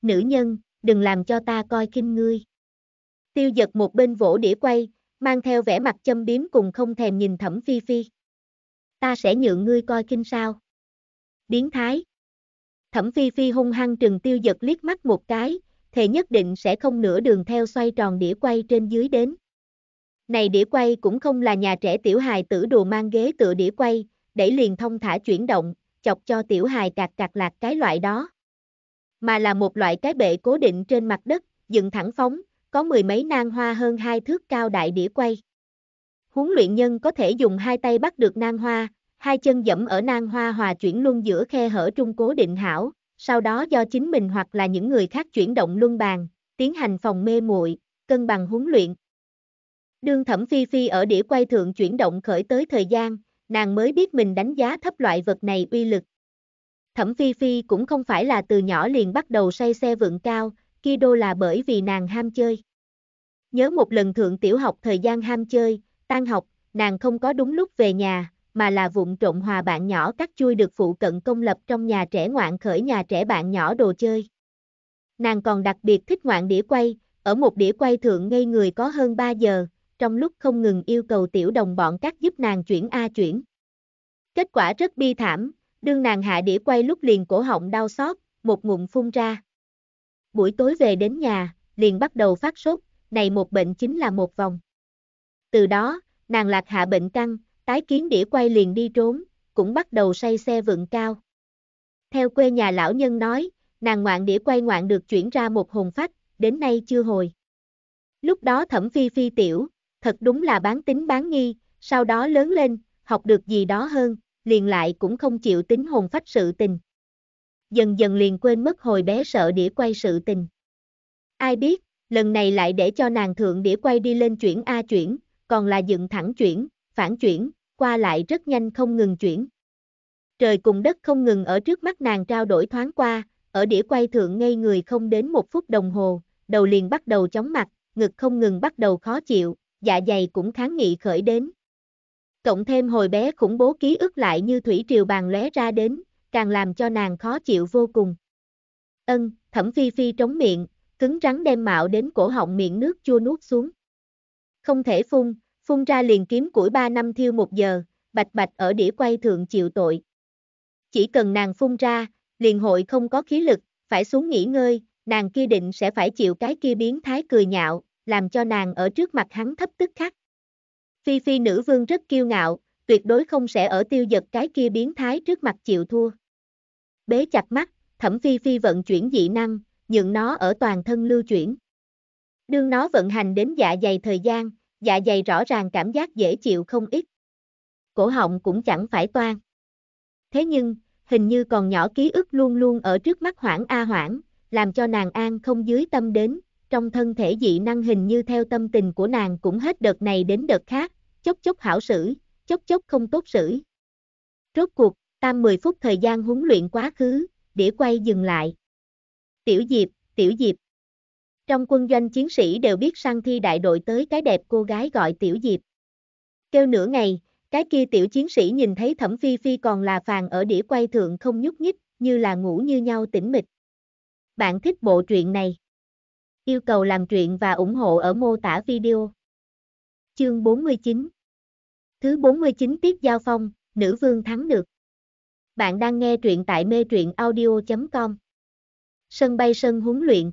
Nữ nhân, đừng làm cho ta coi kinh ngươi. Tiêu giật một bên vỗ đĩa quay, mang theo vẻ mặt châm biếm cùng không thèm nhìn thẩm phi phi. Ta sẽ nhượng ngươi coi kinh sao. biến thái. Thẩm phi phi hung hăng trừng tiêu giật liếc mắt một cái, thề nhất định sẽ không nửa đường theo xoay tròn đĩa quay trên dưới đến. Này đĩa quay cũng không là nhà trẻ tiểu hài tử đồ mang ghế tựa đĩa quay, đẩy liền thông thả chuyển động, chọc cho tiểu hài cạc cạc lạc cái loại đó. Mà là một loại cái bệ cố định trên mặt đất, dựng thẳng phóng, có mười mấy nang hoa hơn hai thước cao đại đĩa quay. Huấn luyện nhân có thể dùng hai tay bắt được nang hoa, hai chân dẫm ở nang hoa hòa chuyển luôn giữa khe hở trung cố định hảo, sau đó do chính mình hoặc là những người khác chuyển động luân bàn, tiến hành phòng mê muội, cân bằng huấn luyện. Đương Thẩm Phi Phi ở đĩa quay thượng chuyển động khởi tới thời gian, nàng mới biết mình đánh giá thấp loại vật này uy lực. Thẩm Phi Phi cũng không phải là từ nhỏ liền bắt đầu say xe vượng cao, kia đô là bởi vì nàng ham chơi. Nhớ một lần thượng tiểu học thời gian ham chơi, tan học, nàng không có đúng lúc về nhà, mà là vụn trộn hòa bạn nhỏ cắt chui được phụ cận công lập trong nhà trẻ ngoạn khởi nhà trẻ bạn nhỏ đồ chơi. Nàng còn đặc biệt thích ngoạn đĩa quay, ở một đĩa quay thượng ngây người có hơn 3 giờ, trong lúc không ngừng yêu cầu tiểu đồng bọn cắt giúp nàng chuyển A chuyển. Kết quả rất bi thảm, đương nàng hạ đĩa quay lúc liền cổ họng đau xót, một ngụm phun ra. Buổi tối về đến nhà, liền bắt đầu phát sốt, này một bệnh chính là một vòng. Từ đó, nàng lạc hạ bệnh căng, tái kiến đĩa quay liền đi trốn, cũng bắt đầu say xe vượng cao. Theo quê nhà lão nhân nói, nàng ngoạn đĩa quay ngoạn được chuyển ra một hồn phách, đến nay chưa hồi. Lúc đó thẩm phi phi tiểu, thật đúng là bán tính bán nghi, sau đó lớn lên, học được gì đó hơn, liền lại cũng không chịu tính hồn phách sự tình. Dần dần liền quên mất hồi bé sợ đĩa quay sự tình. Ai biết, lần này lại để cho nàng thượng đĩa quay đi lên chuyển A chuyển, còn là dựng thẳng chuyển, phản chuyển, qua lại rất nhanh không ngừng chuyển. Trời cùng đất không ngừng ở trước mắt nàng trao đổi thoáng qua, ở đĩa quay thượng ngây người không đến một phút đồng hồ, đầu liền bắt đầu chóng mặt, ngực không ngừng bắt đầu khó chịu, dạ dày cũng kháng nghị khởi đến. Cộng thêm hồi bé khủng bố ký ức lại như thủy triều bàn lóe ra đến, càng làm cho nàng khó chịu vô cùng. Ân, thẩm phi phi trống miệng, cứng rắn đem mạo đến cổ họng miệng nước chua nuốt xuống. Không thể phun, phun ra liền kiếm củi 3 năm thiêu 1 giờ, bạch bạch ở đĩa quay thượng chịu tội. Chỉ cần nàng phun ra, liền hội không có khí lực, phải xuống nghỉ ngơi, nàng kia định sẽ phải chịu cái kia biến thái cười nhạo, làm cho nàng ở trước mặt hắn thấp tức khắc. Phi phi nữ vương rất kiêu ngạo, tuyệt đối không sẽ ở tiêu giật cái kia biến thái trước mặt chịu thua. Bế chặt mắt, thẩm phi phi vận chuyển dị năng, nhượng nó ở toàn thân lưu chuyển. Đương nó vận hành đến dạ dày thời gian, dạ dày rõ ràng cảm giác dễ chịu không ít. Cổ họng cũng chẳng phải toan. Thế nhưng, hình như còn nhỏ ký ức luôn luôn ở trước mắt hoảng a hoảng, làm cho nàng an không dưới tâm đến, trong thân thể dị năng hình như theo tâm tình của nàng cũng hết đợt này đến đợt khác, chốc chốc hảo sử, chốc chốc không tốt sử. Rốt cuộc, tam 10 phút thời gian huấn luyện quá khứ, đĩa quay dừng lại. Tiểu Diệp, Tiểu Diệp. Trong quân doanh chiến sĩ đều biết sang thi đại đội tới cái đẹp cô gái gọi tiểu diệp. Kêu nửa ngày, cái kia tiểu chiến sĩ nhìn thấy thẩm phi phi còn là phàn ở đĩa quay thượng không nhúc nhích, như là ngủ như nhau tĩnh mịch. Bạn thích bộ truyện này? Yêu cầu làm truyện và ủng hộ ở mô tả video. Chương 49 Thứ 49 Tiết Giao Phong, Nữ Vương Thắng Được Bạn đang nghe truyện tại mê truyện audio.com Sân bay sân huấn luyện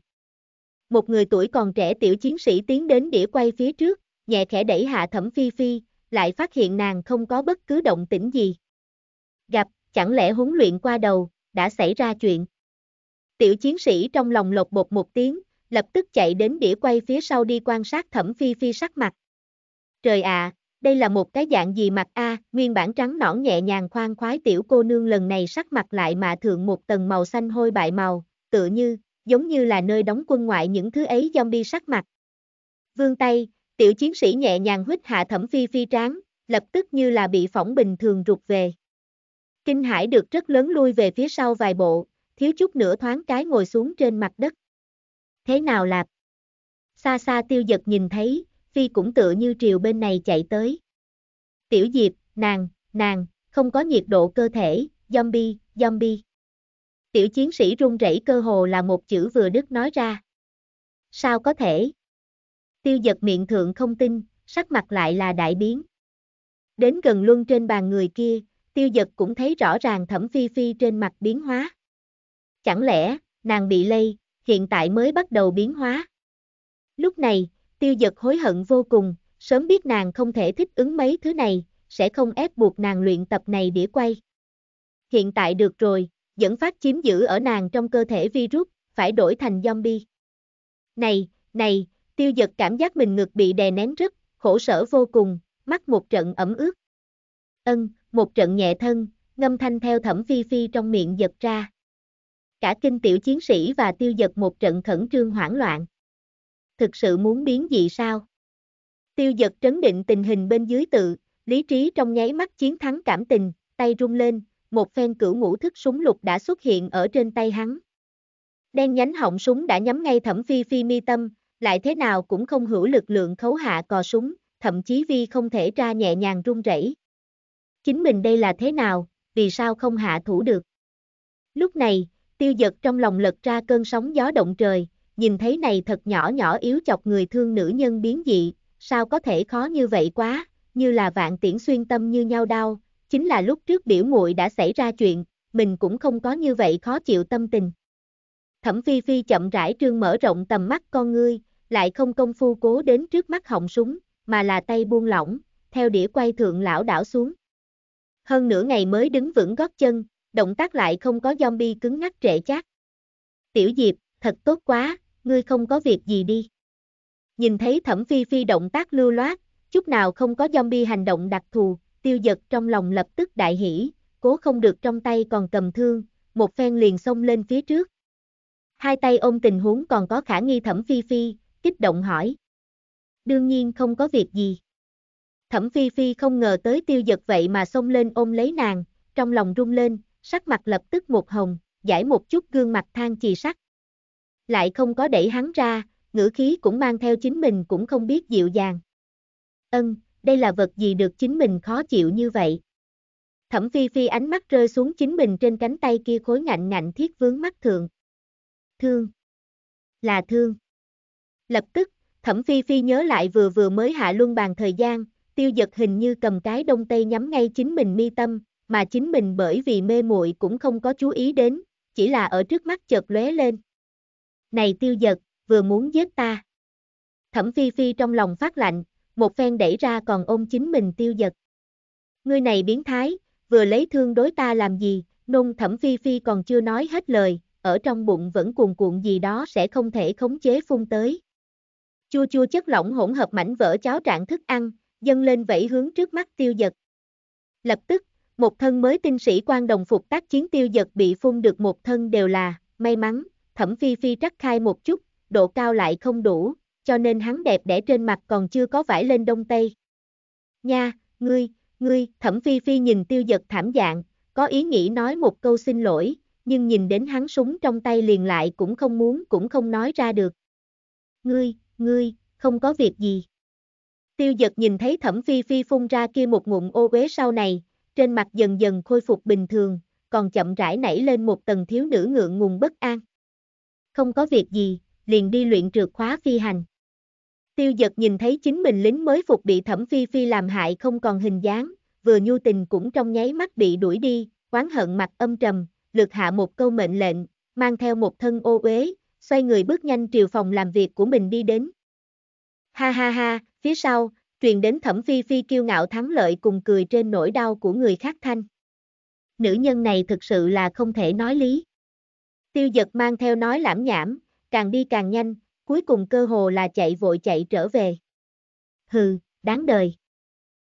một người tuổi còn trẻ tiểu chiến sĩ tiến đến đĩa quay phía trước, nhẹ khẽ đẩy hạ thẩm phi phi, lại phát hiện nàng không có bất cứ động tĩnh gì. Gặp, chẳng lẽ huấn luyện qua đầu, đã xảy ra chuyện. Tiểu chiến sĩ trong lòng lột bột một tiếng, lập tức chạy đến đĩa quay phía sau đi quan sát thẩm phi phi sắc mặt. Trời ạ, à, đây là một cái dạng gì mặt a, nguyên bản trắng nõn nhẹ nhàng khoan khoái tiểu cô nương lần này sắc mặt lại mà thượng một tầng màu xanh hôi bại màu, tựa như, giống như là nơi đóng quân ngoại những thứ ấy zombie sắc mặt. Vương tay, tiểu chiến sĩ nhẹ nhàng hít hạ thẩm phi phi tráng, lập tức như là bị phỏng bình thường rụt về. Kinh hải được rất lớn lui về phía sau vài bộ, thiếu chút nữa thoáng cái ngồi xuống trên mặt đất. Thế nào lạp? Xa xa tiêu giật nhìn thấy, phi cũng tựa như triều bên này chạy tới. Tiểu diệp, nàng, nàng, không có nhiệt độ cơ thể, zombie, zombie. Tiểu chiến sĩ run rẩy cơ hồ là một chữ vừa đứt nói ra. Sao có thể? Tiêu giật miệng thượng không tin, sắc mặt lại là đại biến. Đến gần luân trên bàn người kia, tiêu giật cũng thấy rõ ràng thẩm phi phi trên mặt biến hóa. Chẳng lẽ, nàng bị lây, hiện tại mới bắt đầu biến hóa. Lúc này, tiêu giật hối hận vô cùng, sớm biết nàng không thể thích ứng mấy thứ này, sẽ không ép buộc nàng luyện tập này đĩa quay. Hiện tại được rồi, dẫn phát chiếm giữ ở nàng trong cơ thể virus, phải đổi thành zombie. Này, này, tiêu giật cảm giác mình ngực bị đè nén rất, khổ sở vô cùng, mắt một trận ẩm ướt. Ân, một trận nhẹ thân, ngâm thanh theo thẩm phi phi trong miệng giật ra. Cả kinh tiểu chiến sĩ và tiêu giật một trận khẩn trương hoảng loạn. Thực sự muốn biến gì sao? Tiêu giật trấn định tình hình bên dưới tự, lý trí trong nháy mắt chiến thắng cảm tình, tay rung lên, một phen cửu ngũ thức súng lục đã xuất hiện ở trên tay hắn. Đen nhánh họng súng đã nhắm ngay thẩm phi phi mi tâm, lại thế nào cũng không hữu lực lượng khấu hạ cò súng, thậm chí vi không thể ra nhẹ nhàng run rẩy. Chính mình đây là thế nào, vì sao không hạ thủ được. Lúc này, tiêu giật trong lòng lật ra cơn sóng gió động trời, nhìn thấy này thật nhỏ nhỏ yếu chọc người thương nữ nhân biến dị, sao có thể khó như vậy quá, như là vạn tiễn xuyên tâm như nhau đau, chính là lúc trước biểu muội đã xảy ra chuyện, mình cũng không có như vậy khó chịu tâm tình. Thẩm Phi Phi chậm rãi trương mở rộng tầm mắt con ngươi, lại không công phu cố đến trước mắt họng súng, mà là tay buông lỏng, theo đĩa quay thượng lão đảo xuống. Hơn nửa ngày mới đứng vững gót chân, động tác lại không có zombie cứng ngắc trệ chát. Tiểu Diệp, thật tốt quá, ngươi không có việc gì đi. Nhìn thấy Thẩm Phi Phi động tác lưu loát, chút nào không có zombie hành động đặc thù, tiêu giật trong lòng lập tức đại hỉ, cố không được trong tay còn cầm thương, một phen liền xông lên phía trước. Hai tay ôm tình huống còn có khả nghi thẩm phi phi, kích động hỏi. Đương nhiên không có việc gì. Thẩm phi phi không ngờ tới tiêu giật vậy mà xông lên ôm lấy nàng, trong lòng rung lên, sắc mặt lập tức một hồng, giải một chút gương mặt than chì sắc. Lại không có đẩy hắn ra, ngữ khí cũng mang theo chính mình cũng không biết dịu dàng. Ân, đây là vật gì được chính mình khó chịu như vậy. Thẩm Phi Phi ánh mắt rơi xuống chính mình trên cánh tay kia khối ngạnh ngạnh thiết vướng mắt thường. Thương. Là thương. Lập tức, Thẩm Phi Phi nhớ lại vừa vừa mới hạ luân bàn thời gian, tiêu giật hình như cầm cái đông tây nhắm ngay chính mình mi tâm, mà chính mình bởi vì mê muội cũng không có chú ý đến, chỉ là ở trước mắt chợt lóe lên. Này tiêu giật, vừa muốn giết ta. Thẩm Phi Phi trong lòng phát lạnh, một phen đẩy ra còn ôm chính mình tiêu giật. Ngươi này biến thái, vừa lấy thương đối ta làm gì, nôn thẩm phi phi còn chưa nói hết lời, ở trong bụng vẫn cuồn cuộn gì đó sẽ không thể khống chế phun tới. Chua chua chất lỏng hỗn hợp mảnh vỡ cháo trạng thức ăn, dâng lên vẫy hướng trước mắt tiêu giật. Lập tức, một thân mới tinh sĩ quan đồng phục tác chiến tiêu giật bị phun được một thân đều là, may mắn, thẩm phi phi trắc khai một chút, độ cao lại không đủ, cho nên hắn đẹp đẽ trên mặt còn chưa có vải lên đông tây. Nha, ngươi, ngươi, thẩm phi phi nhìn tiêu giật thảm dạng, có ý nghĩ nói một câu xin lỗi, nhưng nhìn đến hắn súng trong tay liền lại cũng không muốn cũng không nói ra được. Ngươi, ngươi, không có việc gì. Tiêu giật nhìn thấy thẩm phi phi phun ra kia một ngụm ô quế sau này, trên mặt dần dần khôi phục bình thường, còn chậm rãi nảy lên một tầng thiếu nữ ngượng ngùng bất an. Không có việc gì, liền đi luyện trượt khóa phi hành. Tiêu giật nhìn thấy chính mình lính mới phục bị thẩm phi phi làm hại không còn hình dáng, vừa nhu tình cũng trong nháy mắt bị đuổi đi, oán hận mặt âm trầm, lực hạ một câu mệnh lệnh, mang theo một thân ô uế, xoay người bước nhanh triều phòng làm việc của mình đi đến. Ha ha ha, phía sau, truyền đến thẩm phi phi kiêu ngạo thắng lợi cùng cười trên nỗi đau của người khác thanh. Nữ nhân này thực sự là không thể nói lý. Tiêu giật mang theo nói lãm nhảm, càng đi càng nhanh, cuối cùng cơ hồ là chạy vội chạy trở về. Hừ, đáng đời.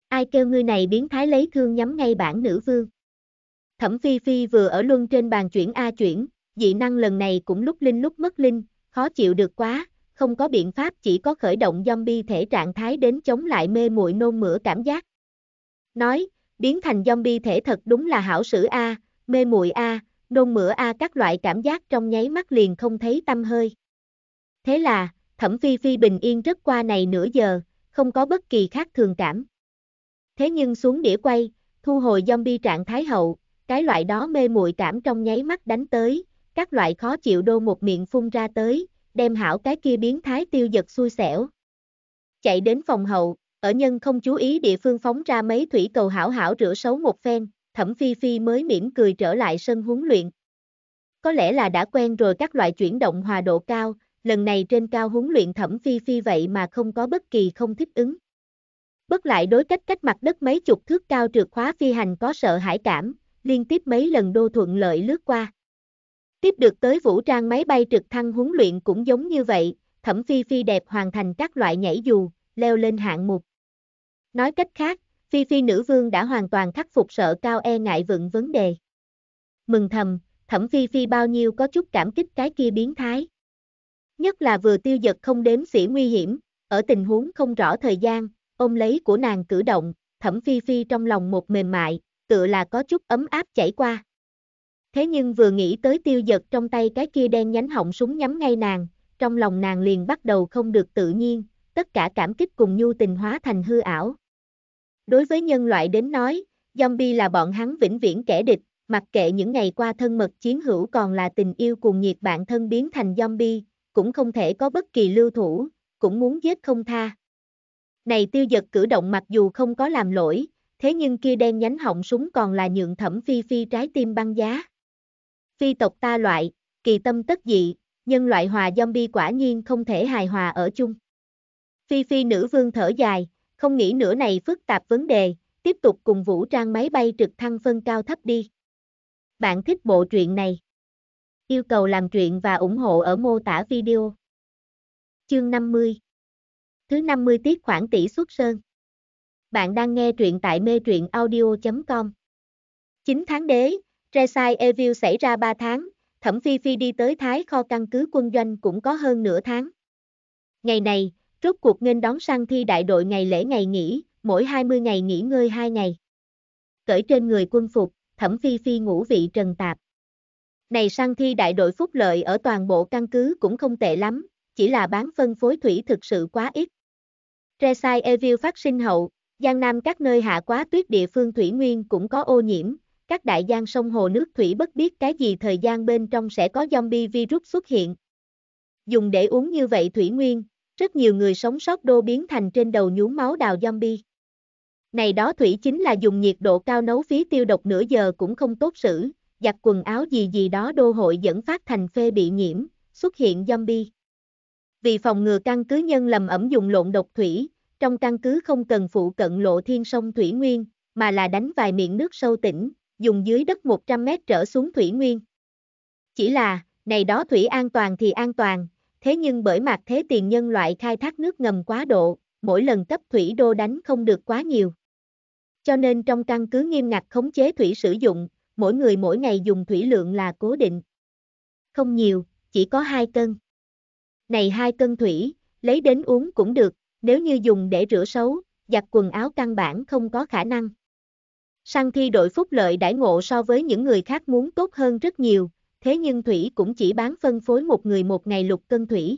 Ai kêu ngươi này biến thái lấy thương nhắm ngay bản nữ vương. Thẩm Phi Phi vừa ở luân trên bàn chuyển A chuyển, dị năng lần này cũng lúc linh lúc mất linh, khó chịu được quá, không có biện pháp chỉ có khởi động zombie thể trạng thái đến chống lại mê muội nôn mửa cảm giác. Nói, biến thành zombie thể thật đúng là hảo sử A, mê muội A, nôn mửa A các loại cảm giác trong nháy mắt liền không thấy tâm hơi. Thế là, Thẩm Phi Phi bình yên rất qua này nửa giờ, không có bất kỳ khác thường cảm. Thế nhưng xuống đĩa quay, thu hồi zombie trạng thái hậu, cái loại đó mê muội cảm trong nháy mắt đánh tới, các loại khó chịu đô một miệng phun ra tới, đem hảo cái kia biến thái tiêu giật xui xẻo. Chạy đến phòng hậu, ở nhân không chú ý địa phương phóng ra mấy thủy cầu hảo hảo rửa xấu một phen, thẩm phi phi mới mỉm cười trở lại sân huấn luyện. Có lẽ là đã quen rồi các loại chuyển động hòa độ cao, lần này trên cao huấn luyện thẩm phi phi vậy mà không có bất kỳ không thích ứng. Bất lại đối cách cách mặt đất mấy chục thước cao trượt khóa phi hành có sợ hãi cảm, liên tiếp mấy lần đô thuận lợi lướt qua. Tiếp được tới vũ trang máy bay trực thăng huấn luyện cũng giống như vậy, thẩm phi phi đẹp hoàn thành các loại nhảy dù, leo lên hạng mục. Nói cách khác, phi phi nữ vương đã hoàn toàn khắc phục sợ cao e ngại vựng vấn đề. Mừng thầm, thẩm phi phi bao nhiêu có chút cảm kích cái kia biến thái. Nhất là vừa tiêu giật không đếm xỉa nguy hiểm, ở tình huống không rõ thời gian, ôm lấy của nàng cử động, thẩm phi phi trong lòng một mềm mại, tựa là có chút ấm áp chảy qua. Thế nhưng vừa nghĩ tới tiêu giật trong tay cái kia đen nhánh họng súng nhắm ngay nàng, trong lòng nàng liền bắt đầu không được tự nhiên, tất cả cảm kích cùng nhu tình hóa thành hư ảo. Đối với nhân loại đến nói, zombie là bọn hắn vĩnh viễn kẻ địch, mặc kệ những ngày qua thân mật chiến hữu còn là tình yêu cùng nhiệt bạn thân biến thành zombie, cũng không thể có bất kỳ lưu thủ, cũng muốn giết không tha. Này tiêu giật cử động mặc dù không có làm lỗi, thế nhưng kia đen nhánh họng súng còn là nhượng thẩm phi phi trái tim băng giá. Phi tộc ta loại, kỳ tâm tất dị, nhân loại hòa zombie quả nhiên không thể hài hòa ở chung. Phi phi nữ vương thở dài, không nghĩ nửa này phức tạp vấn đề, tiếp tục cùng vũ trang máy bay trực thăng phân cao thấp đi. Bạn thích bộ truyện này? Yêu cầu làm chuyện và ủng hộ ở mô tả video. Chương 50 Thứ 50 tiết khoản tỷ xuất sơn. Bạn đang nghe truyện tại mê truyện audio.com 9 tháng đế, Resai Evil xảy ra 3 tháng, Thẩm Phi Phi đi tới Thái kho căn cứ quân doanh cũng có hơn nửa tháng. Ngày này, rốt cuộc nên đón sang thi đại đội ngày lễ ngày nghỉ, mỗi 20 ngày nghỉ ngơi 2 ngày. Cởi trên người quân phục, Thẩm Phi Phi ngủ vị trần tạp. Này sang thi đại đội phúc lợi ở toàn bộ căn cứ cũng không tệ lắm, chỉ là bán phân phối thủy thực sự quá ít. Resai Evil phát sinh hậu, Giang Nam các nơi hạ quá tuyết địa phương thủy nguyên cũng có ô nhiễm, các đại giang sông hồ nước thủy bất biết cái gì thời gian bên trong sẽ có zombie virus xuất hiện. Dùng để uống như vậy thủy nguyên, rất nhiều người sống sót đô biến thành trên đầu nhuốm máu đào zombie. Này đó thủy chính là dùng nhiệt độ cao nấu phí tiêu độc nửa giờ cũng không tốt xử, giặt quần áo gì gì đó đô hội dẫn phát thành phê bị nhiễm, xuất hiện zombie. Vì phòng ngừa căn cứ nhân lầm ẩm dùng lộn độc thủy, trong căn cứ không cần phụ cận lộ thiên sông Thủy Nguyên, mà là đánh vài miệng nước sâu tỉnh, dùng dưới đất 100 mét trở xuống Thủy Nguyên. Chỉ là, này đó Thủy an toàn thì an toàn, thế nhưng bởi mặt thế tiền nhân loại khai thác nước ngầm quá độ, mỗi lần cấp Thủy đô đánh không được quá nhiều. Cho nên trong căn cứ nghiêm ngặt khống chế Thủy sử dụng, mỗi người mỗi ngày dùng thủy lượng là cố định. Không nhiều, chỉ có 2 cân. Này 2 cân thủy, lấy đến uống cũng được, nếu như dùng để rửa xấu, giặt quần áo căn bản không có khả năng. Sang thi đội phúc lợi đãi ngộ so với những người khác muốn tốt hơn rất nhiều, thế nhưng Thủy cũng chỉ bán phân phối một người một ngày lục cân Thủy.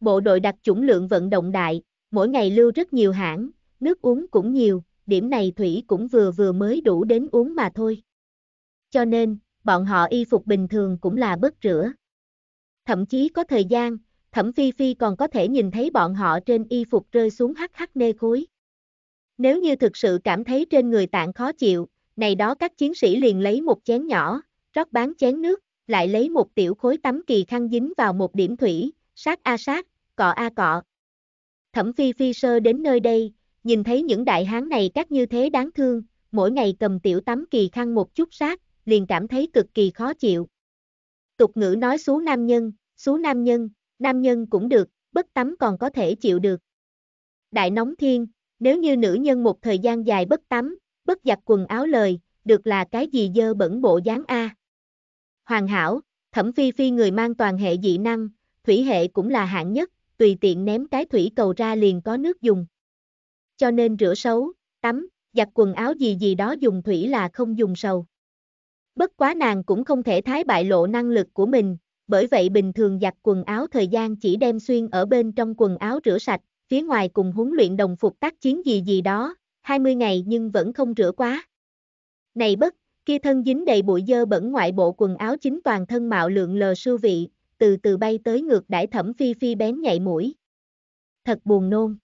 Bộ đội đặt chủng lượng vận động đại, mỗi ngày lưu rất nhiều hãng, nước uống cũng nhiều, điểm này Thủy cũng vừa vừa mới đủ đến uống mà thôi cho nên, bọn họ y phục bình thường cũng là bớt rửa. Thậm chí có thời gian, Thẩm Phi Phi còn có thể nhìn thấy bọn họ trên y phục rơi xuống hắc hắc nê khối. Nếu như thực sự cảm thấy trên người tạng khó chịu, này đó các chiến sĩ liền lấy một chén nhỏ, rót bán chén nước, lại lấy một tiểu khối tắm kỳ khăn dính vào một điểm thủy, sát a sát, cọ a cọ. Thẩm Phi Phi sơ đến nơi đây, nhìn thấy những đại hán này các như thế đáng thương, mỗi ngày cầm tiểu tắm kỳ khăn một chút sát, liền cảm thấy cực kỳ khó chịu. Tục ngữ nói xú nam nhân, xú nam nhân, nam nhân cũng được, bất tắm còn có thể chịu được. Đại nóng thiên, nếu như nữ nhân một thời gian dài bất tắm, bất giặt quần áo lời, được là cái gì dơ bẩn bộ dáng A. Hoàn hảo, thẩm phi phi người mang toàn hệ dị năng, thủy hệ cũng là hạng nhất, tùy tiện ném cái thủy cầu ra liền có nước dùng. Cho nên rửa xấu, tắm, giặt quần áo gì gì đó dùng thủy là không dùng sầu. Bất quá nàng cũng không thể thái bại lộ năng lực của mình, bởi vậy bình thường giặt quần áo thời gian chỉ đem xuyên ở bên trong quần áo rửa sạch, phía ngoài cùng huấn luyện đồng phục tác chiến gì gì đó, 20 ngày nhưng vẫn không rửa quá. Này bất, kia thân dính đầy bụi dơ bẩn ngoại bộ quần áo chính toàn thân mạo lượng lờ sư vị, từ từ bay tới ngược đãi thẩm phi phi bén nhạy mũi. Thật buồn nôn.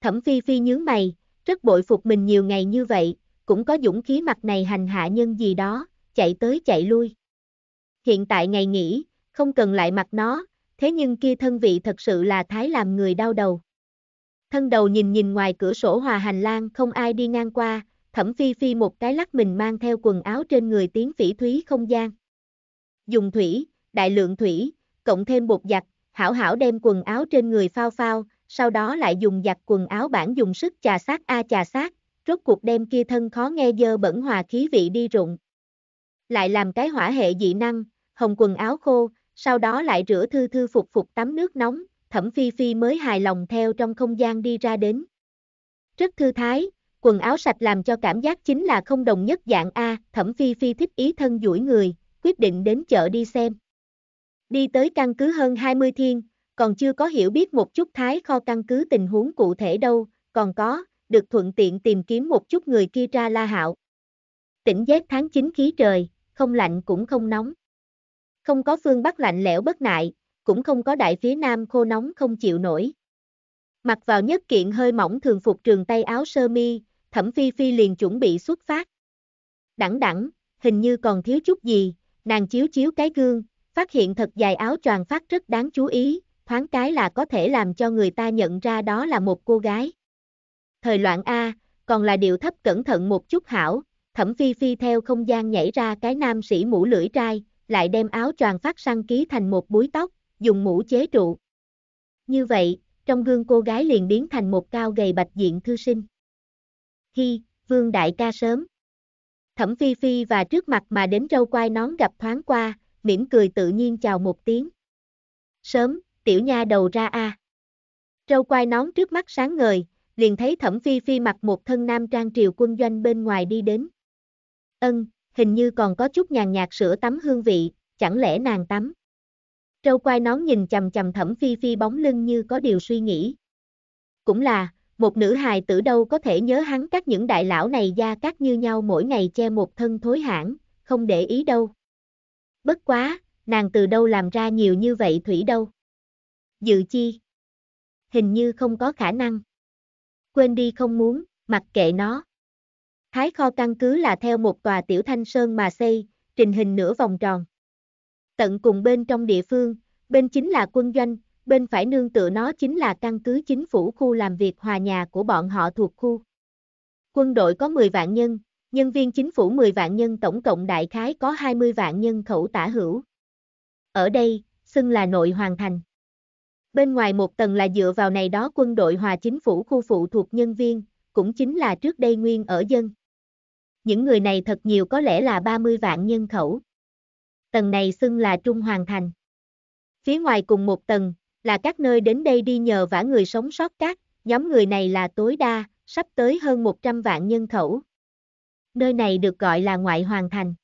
Thẩm phi phi nhướng mày, rất bội phục mình nhiều ngày như vậy, cũng có dũng khí mặt này hành hạ nhân gì đó, chạy tới chạy lui. Hiện tại ngày nghỉ, không cần lại mặc nó, thế nhưng kia thân vị thật sự là thái làm người đau đầu. Thân đầu nhìn nhìn ngoài cửa sổ hòa hành lang không ai đi ngang qua, thẩm phi phi một cái lắc mình mang theo quần áo trên người tiếng phỉ thúy không gian. Dùng thủy, đại lượng thủy, cộng thêm bột giặt, hảo hảo đem quần áo trên người phao phao, sau đó lại dùng giặt quần áo bản dùng sức chà sát a à chà sát, rốt cuộc đem kia thân khó nghe dơ bẩn hòa khí vị đi rụng lại làm cái hỏa hệ dị năng, hồng quần áo khô, sau đó lại rửa thư thư phục phục tắm nước nóng, thẩm phi phi mới hài lòng theo trong không gian đi ra đến. Rất thư thái, quần áo sạch làm cho cảm giác chính là không đồng nhất dạng A, thẩm phi phi thích ý thân duỗi người, quyết định đến chợ đi xem. Đi tới căn cứ hơn 20 thiên, còn chưa có hiểu biết một chút thái kho căn cứ tình huống cụ thể đâu, còn có, được thuận tiện tìm kiếm một chút người kia ra la hạo. Tỉnh giác tháng 9 khí trời, không lạnh cũng không nóng. Không có phương Bắc lạnh lẽo bất nại, cũng không có đại phía Nam khô nóng không chịu nổi. Mặc vào nhất kiện hơi mỏng thường phục trường tay áo sơ mi, thẩm phi phi liền chuẩn bị xuất phát. Đẳng đẳng, hình như còn thiếu chút gì, nàng chiếu chiếu cái gương, phát hiện thật dài áo choàng phát rất đáng chú ý, thoáng cái là có thể làm cho người ta nhận ra đó là một cô gái. Thời loạn A, còn là điều thấp cẩn thận một chút hảo, Thẩm Phi Phi theo không gian nhảy ra cái nam sĩ mũ lưỡi trai, lại đem áo choàng phát săn ký thành một búi tóc, dùng mũ chế trụ. Như vậy, trong gương cô gái liền biến thành một cao gầy bạch diện thư sinh. Hi, vương đại ca sớm. Thẩm Phi Phi và trước mặt mà đến râu quai nón gặp thoáng qua, mỉm cười tự nhiên chào một tiếng. Sớm, tiểu nha đầu ra a. À. Râu quai nón trước mắt sáng ngời, liền thấy Thẩm Phi Phi mặc một thân nam trang triều quân doanh bên ngoài đi đến ân, hình như còn có chút nhàn nhạt sữa tắm hương vị, chẳng lẽ nàng tắm. Trâu quai nón nhìn chầm chầm thẩm phi phi bóng lưng như có điều suy nghĩ. Cũng là, một nữ hài tử đâu có thể nhớ hắn các những đại lão này gia các như nhau mỗi ngày che một thân thối hãng, không để ý đâu. Bất quá, nàng từ đâu làm ra nhiều như vậy thủy đâu. Dự chi. Hình như không có khả năng. Quên đi không muốn, mặc kệ nó. Thái kho căn cứ là theo một tòa tiểu thanh sơn mà xây, trình hình nửa vòng tròn. Tận cùng bên trong địa phương, bên chính là quân doanh, bên phải nương tựa nó chính là căn cứ chính phủ khu làm việc hòa nhà của bọn họ thuộc khu. Quân đội có 10 vạn nhân, nhân viên chính phủ 10 vạn nhân tổng cộng đại khái có 20 vạn nhân khẩu tả hữu. Ở đây, xưng là nội hoàn thành. Bên ngoài một tầng là dựa vào này đó quân đội hòa chính phủ khu phụ thuộc nhân viên, cũng chính là trước đây nguyên ở dân những người này thật nhiều có lẽ là 30 vạn nhân khẩu. Tầng này xưng là Trung Hoàng Thành. Phía ngoài cùng một tầng, là các nơi đến đây đi nhờ vả người sống sót các, nhóm người này là tối đa, sắp tới hơn 100 vạn nhân khẩu. Nơi này được gọi là ngoại hoàng thành.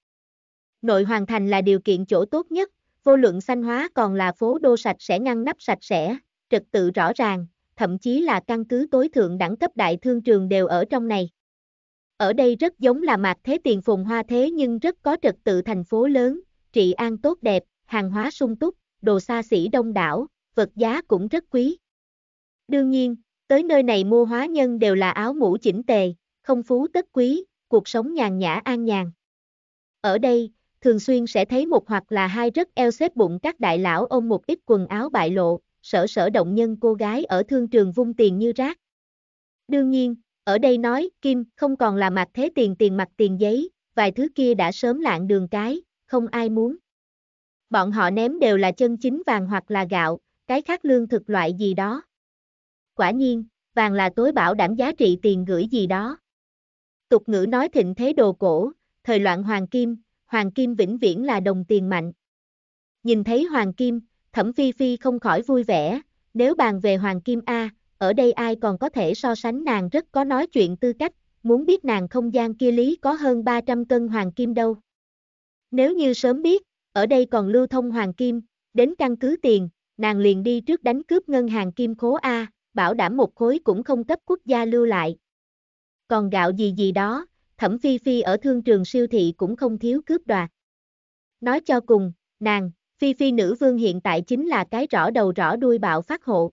Nội hoàng thành là điều kiện chỗ tốt nhất, vô lượng xanh hóa còn là phố đô sạch sẽ ngăn nắp sạch sẽ, trật tự rõ ràng, thậm chí là căn cứ tối thượng đẳng cấp đại thương trường đều ở trong này. Ở đây rất giống là mạc thế tiền phồn hoa thế nhưng rất có trật tự thành phố lớn, trị an tốt đẹp, hàng hóa sung túc, đồ xa xỉ đông đảo, vật giá cũng rất quý. Đương nhiên, tới nơi này mua hóa nhân đều là áo mũ chỉnh tề, không phú tất quý, cuộc sống nhàn nhã an nhàn. Ở đây, thường xuyên sẽ thấy một hoặc là hai rất eo xếp bụng các đại lão ôm một ít quần áo bại lộ, sở sở động nhân cô gái ở thương trường vung tiền như rác. Đương nhiên, ở đây nói, kim, không còn là mặt thế tiền tiền mặt tiền giấy, vài thứ kia đã sớm lạng đường cái, không ai muốn. Bọn họ ném đều là chân chính vàng hoặc là gạo, cái khác lương thực loại gì đó. Quả nhiên, vàng là tối bảo đảm giá trị tiền gửi gì đó. Tục ngữ nói thịnh thế đồ cổ, thời loạn hoàng kim, hoàng kim vĩnh viễn là đồng tiền mạnh. Nhìn thấy hoàng kim, thẩm phi phi không khỏi vui vẻ, nếu bàn về hoàng kim A, ở đây ai còn có thể so sánh nàng rất có nói chuyện tư cách, muốn biết nàng không gian kia lý có hơn 300 cân hoàng kim đâu. Nếu như sớm biết, ở đây còn lưu thông hoàng kim, đến căn cứ tiền, nàng liền đi trước đánh cướp ngân hàng kim khố A, bảo đảm một khối cũng không cấp quốc gia lưu lại. Còn gạo gì gì đó, thẩm phi phi ở thương trường siêu thị cũng không thiếu cướp đoạt. Nói cho cùng, nàng, phi phi nữ vương hiện tại chính là cái rõ đầu rõ đuôi bạo phát hộ.